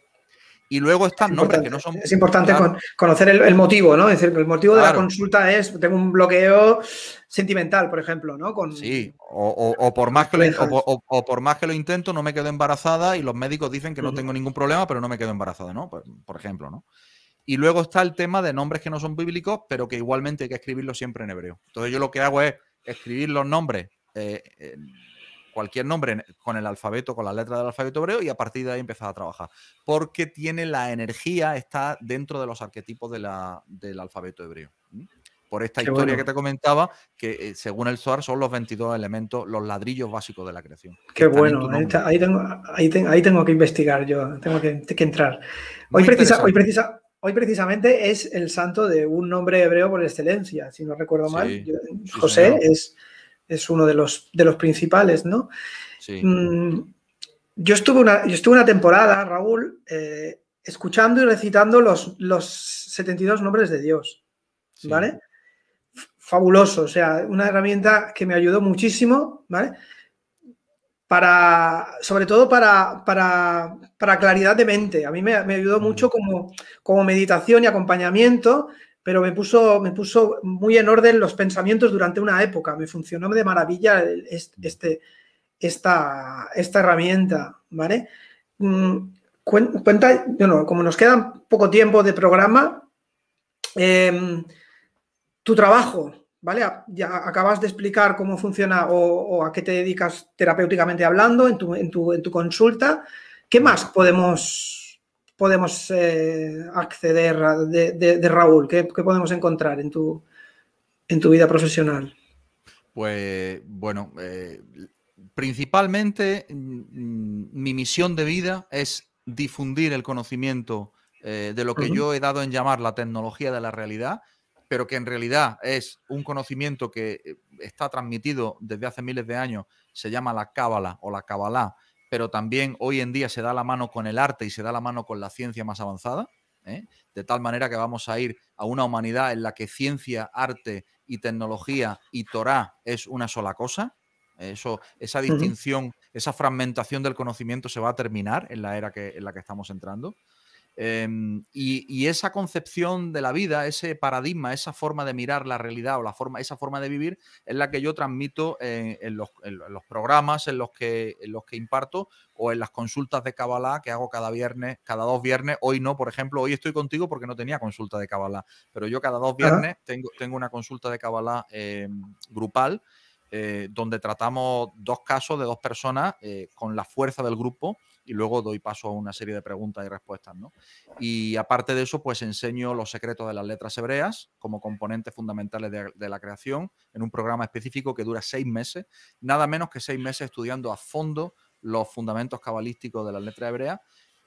B: Y luego están es nombres que no son. Es importante
A: conocer el, motivo, ¿no? Es decir, el motivo de la consulta es: tengo un bloqueo sentimental, por
B: ejemplo, ¿no? Con, sí, o, por más que lo, o, por más que lo intento, no me quedo embarazada y los médicos dicen que no tengo ningún problema, pero no me quedo embarazada, ¿no? Por, por, ejemplo, ¿no? Y luego está el tema de nombres que no son bíblicos, pero que igualmente hay que escribirlos siempre en hebreo. Entonces, yo lo que hago es escribir los nombres eh, eh, cualquier nombre con el alfabeto, con la letra del alfabeto hebreo y a partir de ahí empezar a trabajar. Porque tiene la energía, está dentro de los arquetipos de la, del alfabeto hebreo. Por esta historia que te comentaba, que eh, según el Zohar son los 22 elementos, los ladrillos básicos de la creación. Qué bueno,
A: ahí tengo, ahí, que investigar yo, tengo que, entrar.
B: Hoy, hoy,
A: precisamente es el santo de un nombre hebreo por excelencia, si no recuerdo mal. José es es uno de los, de los principales, ¿no? Mm, yo, estuve una, estuve una temporada, Raúl, eh, escuchando y recitando los, los 72 nombres de Dios, ¿vale? Fabuloso, o sea, una herramienta que me ayudó muchísimo, ¿vale? Para, sobre todo para, para, para claridad de mente. A mí me, me ayudó mucho como, como meditación y acompañamiento pero me puso, me puso muy en orden los pensamientos durante una época. Me funcionó de maravilla este, esta, esta herramienta, ¿vale? Mm, cuenta, como nos queda poco tiempo de programa, em, tu trabajo, ¿vale? Ya acabas de explicar cómo funciona o, a qué te dedicas terapéuticamente hablando en tu, en tu consulta. ¿Qué más podemos podemos eh, acceder a, de, Raúl? ¿Qué, podemos encontrar en tu,
B: en tu vida profesional? Pues bueno, eh, principalmente mm, mm, mi misión de vida es difundir el conocimiento eh, de lo que yo he dado en llamar la tecnología de la realidad, pero que en realidad es un conocimiento que está transmitido desde hace miles de años, se llama la cábala o la cabalá, pero también hoy en día se da la mano con el arte y se da la mano con la ciencia más avanzada, ¿eh? de tal manera que vamos a ir a una humanidad en la que ciencia, arte y tecnología y Torah es una sola cosa. Eso, esa distinción, esa fragmentación del conocimiento se va a terminar en la era que, en la que estamos entrando. Em, y, esa concepción de la vida, ese paradigma, esa forma de mirar la realidad o la forma, esa forma de vivir es la que yo transmito en, los, programas en los, que, los que imparto o en las consultas de Kabbalah que hago cada viernes, cada dos viernes. Hoy no, por ejemplo, hoy estoy contigo porque no tenía consulta de Kabbalah, pero yo cada dos viernes tengo, una consulta de Kabbalah em, grupal. Eh, donde tratamos dos casos de dos personas eh, con la fuerza del grupo y luego doy paso a una serie de preguntas y respuestas. ¿no? Y aparte de eso, pues enseño los secretos de las letras hebreas como componentes fundamentales de, la creación en un programa específico que dura seis meses, nada menos que seis meses estudiando a fondo los fundamentos cabalísticos de las letras hebreas.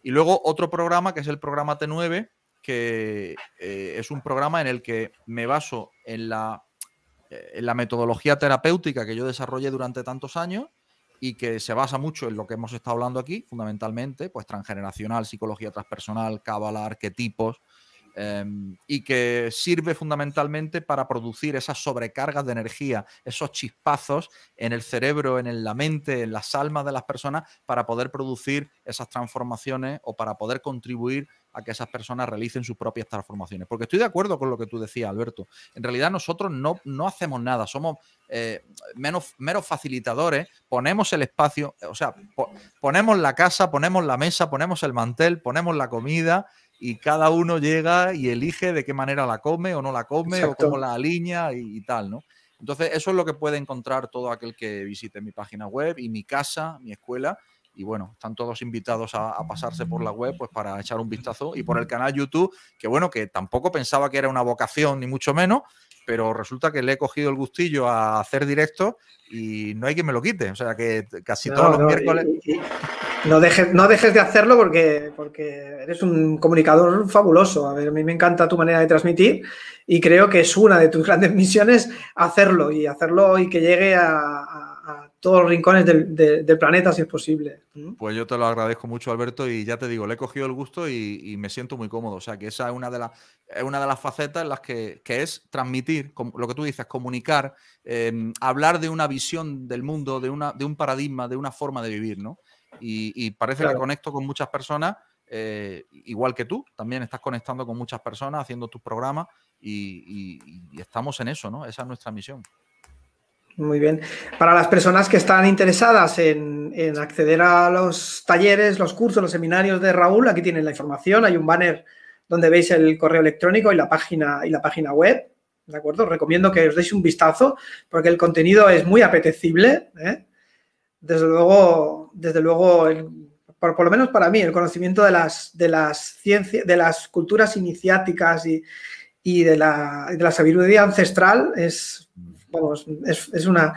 B: Y luego otro programa que es el programa T9, que eh, es un programa en el que me baso en la, eh, en la metodología terapéutica que yo desarrollé durante tantos años y que se basa mucho en lo que hemos estado hablando aquí, fundamentalmente, pues transgeneracional, psicología transpersonal, cábala, arquetipos, Em, y que sirve fundamentalmente para producir esas sobrecargas de energía, esos chispazos en el cerebro, en la mente, en las almas de las personas, para poder producir esas transformaciones o para poder contribuir a que esas personas realicen sus propias transformaciones. Porque estoy de acuerdo con lo que tú decías, Alberto. En realidad nosotros no, hacemos nada, somos eh, meros facilitadores, ponemos el espacio, o sea, ponemos la casa, ponemos la mesa, ponemos el mantel, ponemos la comida y cada uno llega y elige de qué manera la come o no la come o cómo la alinea y, tal, ¿no? Entonces, eso es lo que puede encontrar todo aquel que visite mi página web y mi casa, mi escuela. Y bueno, están todos invitados a, a, pasarse por la web pues para echar un vistazo y por el canal YouTube, que bueno, que tampoco pensaba que era una vocación, ni mucho menos, pero resulta que le he cogido el gustillo a hacer directo y no hay quien me lo quite. O sea que casi todos los miércoles.
A: no, dejes, no dejes de hacerlo porque, porque eres un comunicador fabuloso. A, ver, a mí me encanta tu manera de transmitir y creo que es una de tus grandes misiones hacerlo y hacerlo y que llegue a todos los rincones del, planeta si es posible.
B: Pues yo te lo agradezco mucho, Alberto, y ya te digo, le he cogido el gusto y, me siento muy cómodo. O sea, que esa es una de, las una de las facetas en las que, es transmitir, lo que tú dices, comunicar, em, hablar de una visión del mundo, de, una, de un paradigma, de una forma de vivir, ¿no? Y, parece que conecto con muchas personas, eh, igual que tú, también estás conectando con muchas personas, haciendo tus programas y, y estamos en eso, ¿no? Esa es nuestra misión.
A: Muy bien. Para las personas que están interesadas en, acceder a los talleres, los cursos, los seminarios de Raúl, aquí tienen la información. Hay un banner donde veis el correo electrónico y la página y la página web. ¿De acuerdo? Recomiendo que os deis un vistazo porque el contenido es muy apetecible. ¿eh? Desde luego, desde luego por, lo menos para mí, el conocimiento de las, de las, ciencias, de las culturas iniciáticas y, de la sabiduría ancestral es es, una,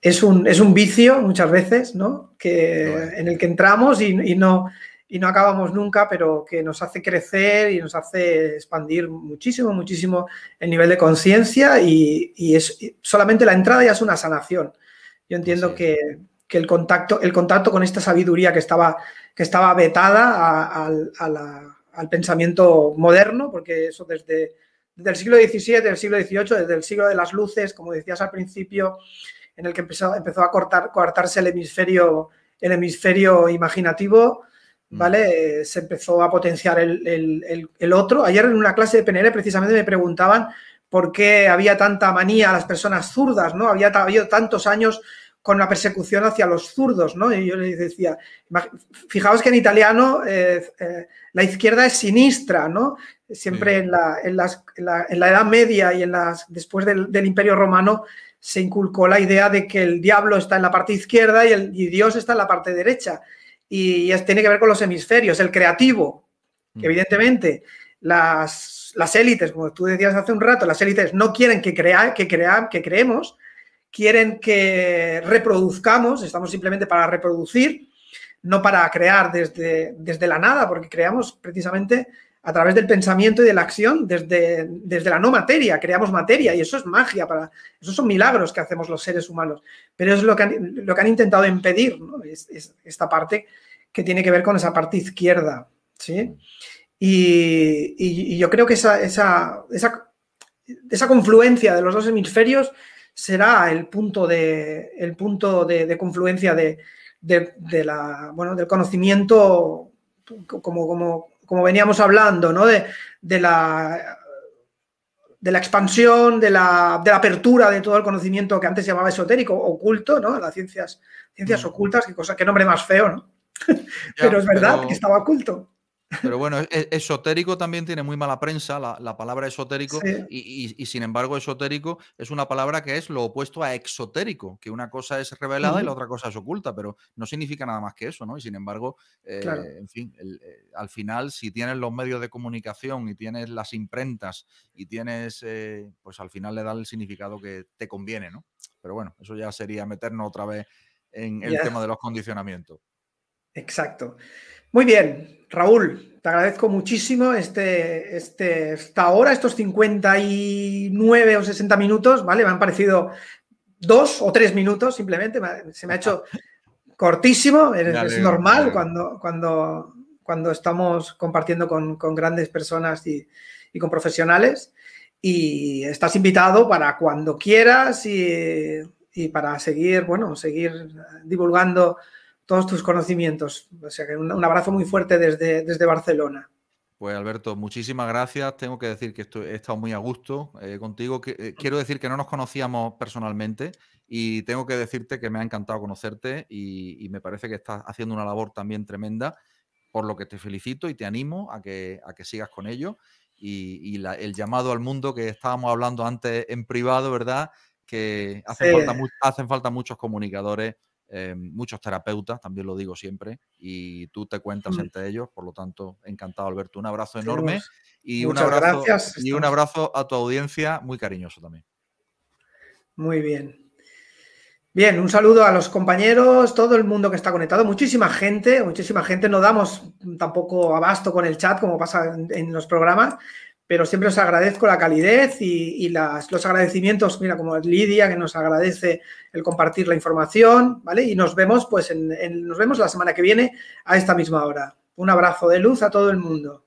A: es un, es un, vicio muchas veces, ¿no? Que, En el que entramos y, no, y no acabamos nunca, pero que nos hace crecer y nos hace expandir muchísimo, muchísimo el nivel de conciencia y, es solamente la entrada ya es una sanación. Yo entiendo que, el, contacto, el contacto con esta sabiduría que estaba, que estaba vetada al pensamiento moderno, porque eso desde desde el siglo XVII, del siglo XVIII, desde el siglo de las luces, como decías al principio, en el que empezó, empezó a cortar, cortarse el hemisferio, el hemisferio imaginativo, mm. ¿vale? Se empezó a potenciar el, el, otro. Ayer en una clase de PNL precisamente me preguntaban por qué había tanta manía a las personas zurdas, ¿no? Había habido tantos años con la persecución hacia los zurdos, ¿no? Y yo les decía, fijaos que en italiano eh, eh, la izquierda es sinistra, ¿no? Siempre en, la, Edad Media y en las, después del, Imperio Romano se inculcó la idea de que el diablo está en la parte izquierda y, el, Dios está en la parte derecha. Y, tiene que ver con los hemisferios, el creativo, mm. evidentemente las, élites, como tú decías hace un rato, las élites no quieren que, crea, que, que creemos, quieren que reproduzcamos, estamos simplemente para reproducir, no para crear desde, desde la nada, porque creamos precisamente a través del pensamiento y de la acción desde, desde la no materia, creamos materia y eso es magia, para, esos son milagros que hacemos los seres humanos, pero es lo que han, lo que han intentado impedir, esta parte que tiene que ver con esa parte izquierda, Y, yo creo que esa, esa, esa, esa confluencia de los dos hemisferios será el punto de, el punto de, confluencia de, la, bueno, del conocimiento, como, como, como veníamos hablando, ¿no? de, la, de la expansión, de la, de la apertura de todo el conocimiento que antes se llamaba esotérico, oculto, ¿no? las ciencias, ciencias mm. ocultas, qué, cosa, qué nombre más feo, ¿no?
B: pero es verdad que estaba oculto. Pero bueno, e, e, esotérico también tiene muy mala prensa, la, palabra esotérico, y, sin embargo esotérico es una palabra que es lo opuesto a exotérico, que una cosa es revelada y la otra cosa es oculta, pero no significa nada más que eso, ¿no? Y sin embargo, eh, en fin, eh, al final, si tienes los medios de comunicación y tienes las imprentas y tienes, eh, pues al final le da el significado que te conviene, ¿no? Pero bueno, eso ya sería meternos otra vez en el tema de los condicionamientos. Exacto. Muy bien, Raúl, te agradezco muchísimo este, este, esta hora, estos
A: 59 o 60 minutos, ¿vale? Me han parecido dos o tres minutos simplemente, se me ha hecho cortísimo, es, normal cuando, cuando, cuando estamos compartiendo con, grandes personas y, con profesionales. Y estás invitado para cuando quieras y, y para seguir, bueno, seguir divulgando todos tus conocimientos. O sea que un, abrazo muy fuerte desde, desde Barcelona.
B: Pues Alberto, muchísimas gracias. Tengo que decir que he estado muy a gusto eh, contigo. Eh, quiero decir que no nos conocíamos personalmente y tengo que decirte que me ha encantado conocerte y, me parece que estás haciendo una labor también tremenda, por lo que te felicito y te animo a que, que sigas con ello. Y, el llamado al mundo que estábamos hablando antes en privado, ¿verdad? Que hacen falta muchos comunicadores eh, muchos terapeutas, también lo digo siempre, y tú te cuentas entre ellos, por lo tanto, encantado Alberto, un abrazo enorme y un abrazo, un abrazo a tu audiencia muy cariñoso también.
A: Muy bien. Bien, un saludo a los compañeros, todo el mundo que está conectado, muchísima gente, muchísima gente, no damos tampoco abasto con el chat como pasa en los programas, pero siempre os agradezco la calidez y, los agradecimientos, mira, como Lidia, que nos agradece el compartir la información, ¿vale? Y nos vemos, pues, nos vemos la semana que viene a esta misma hora. Un abrazo de luz a todo el mundo.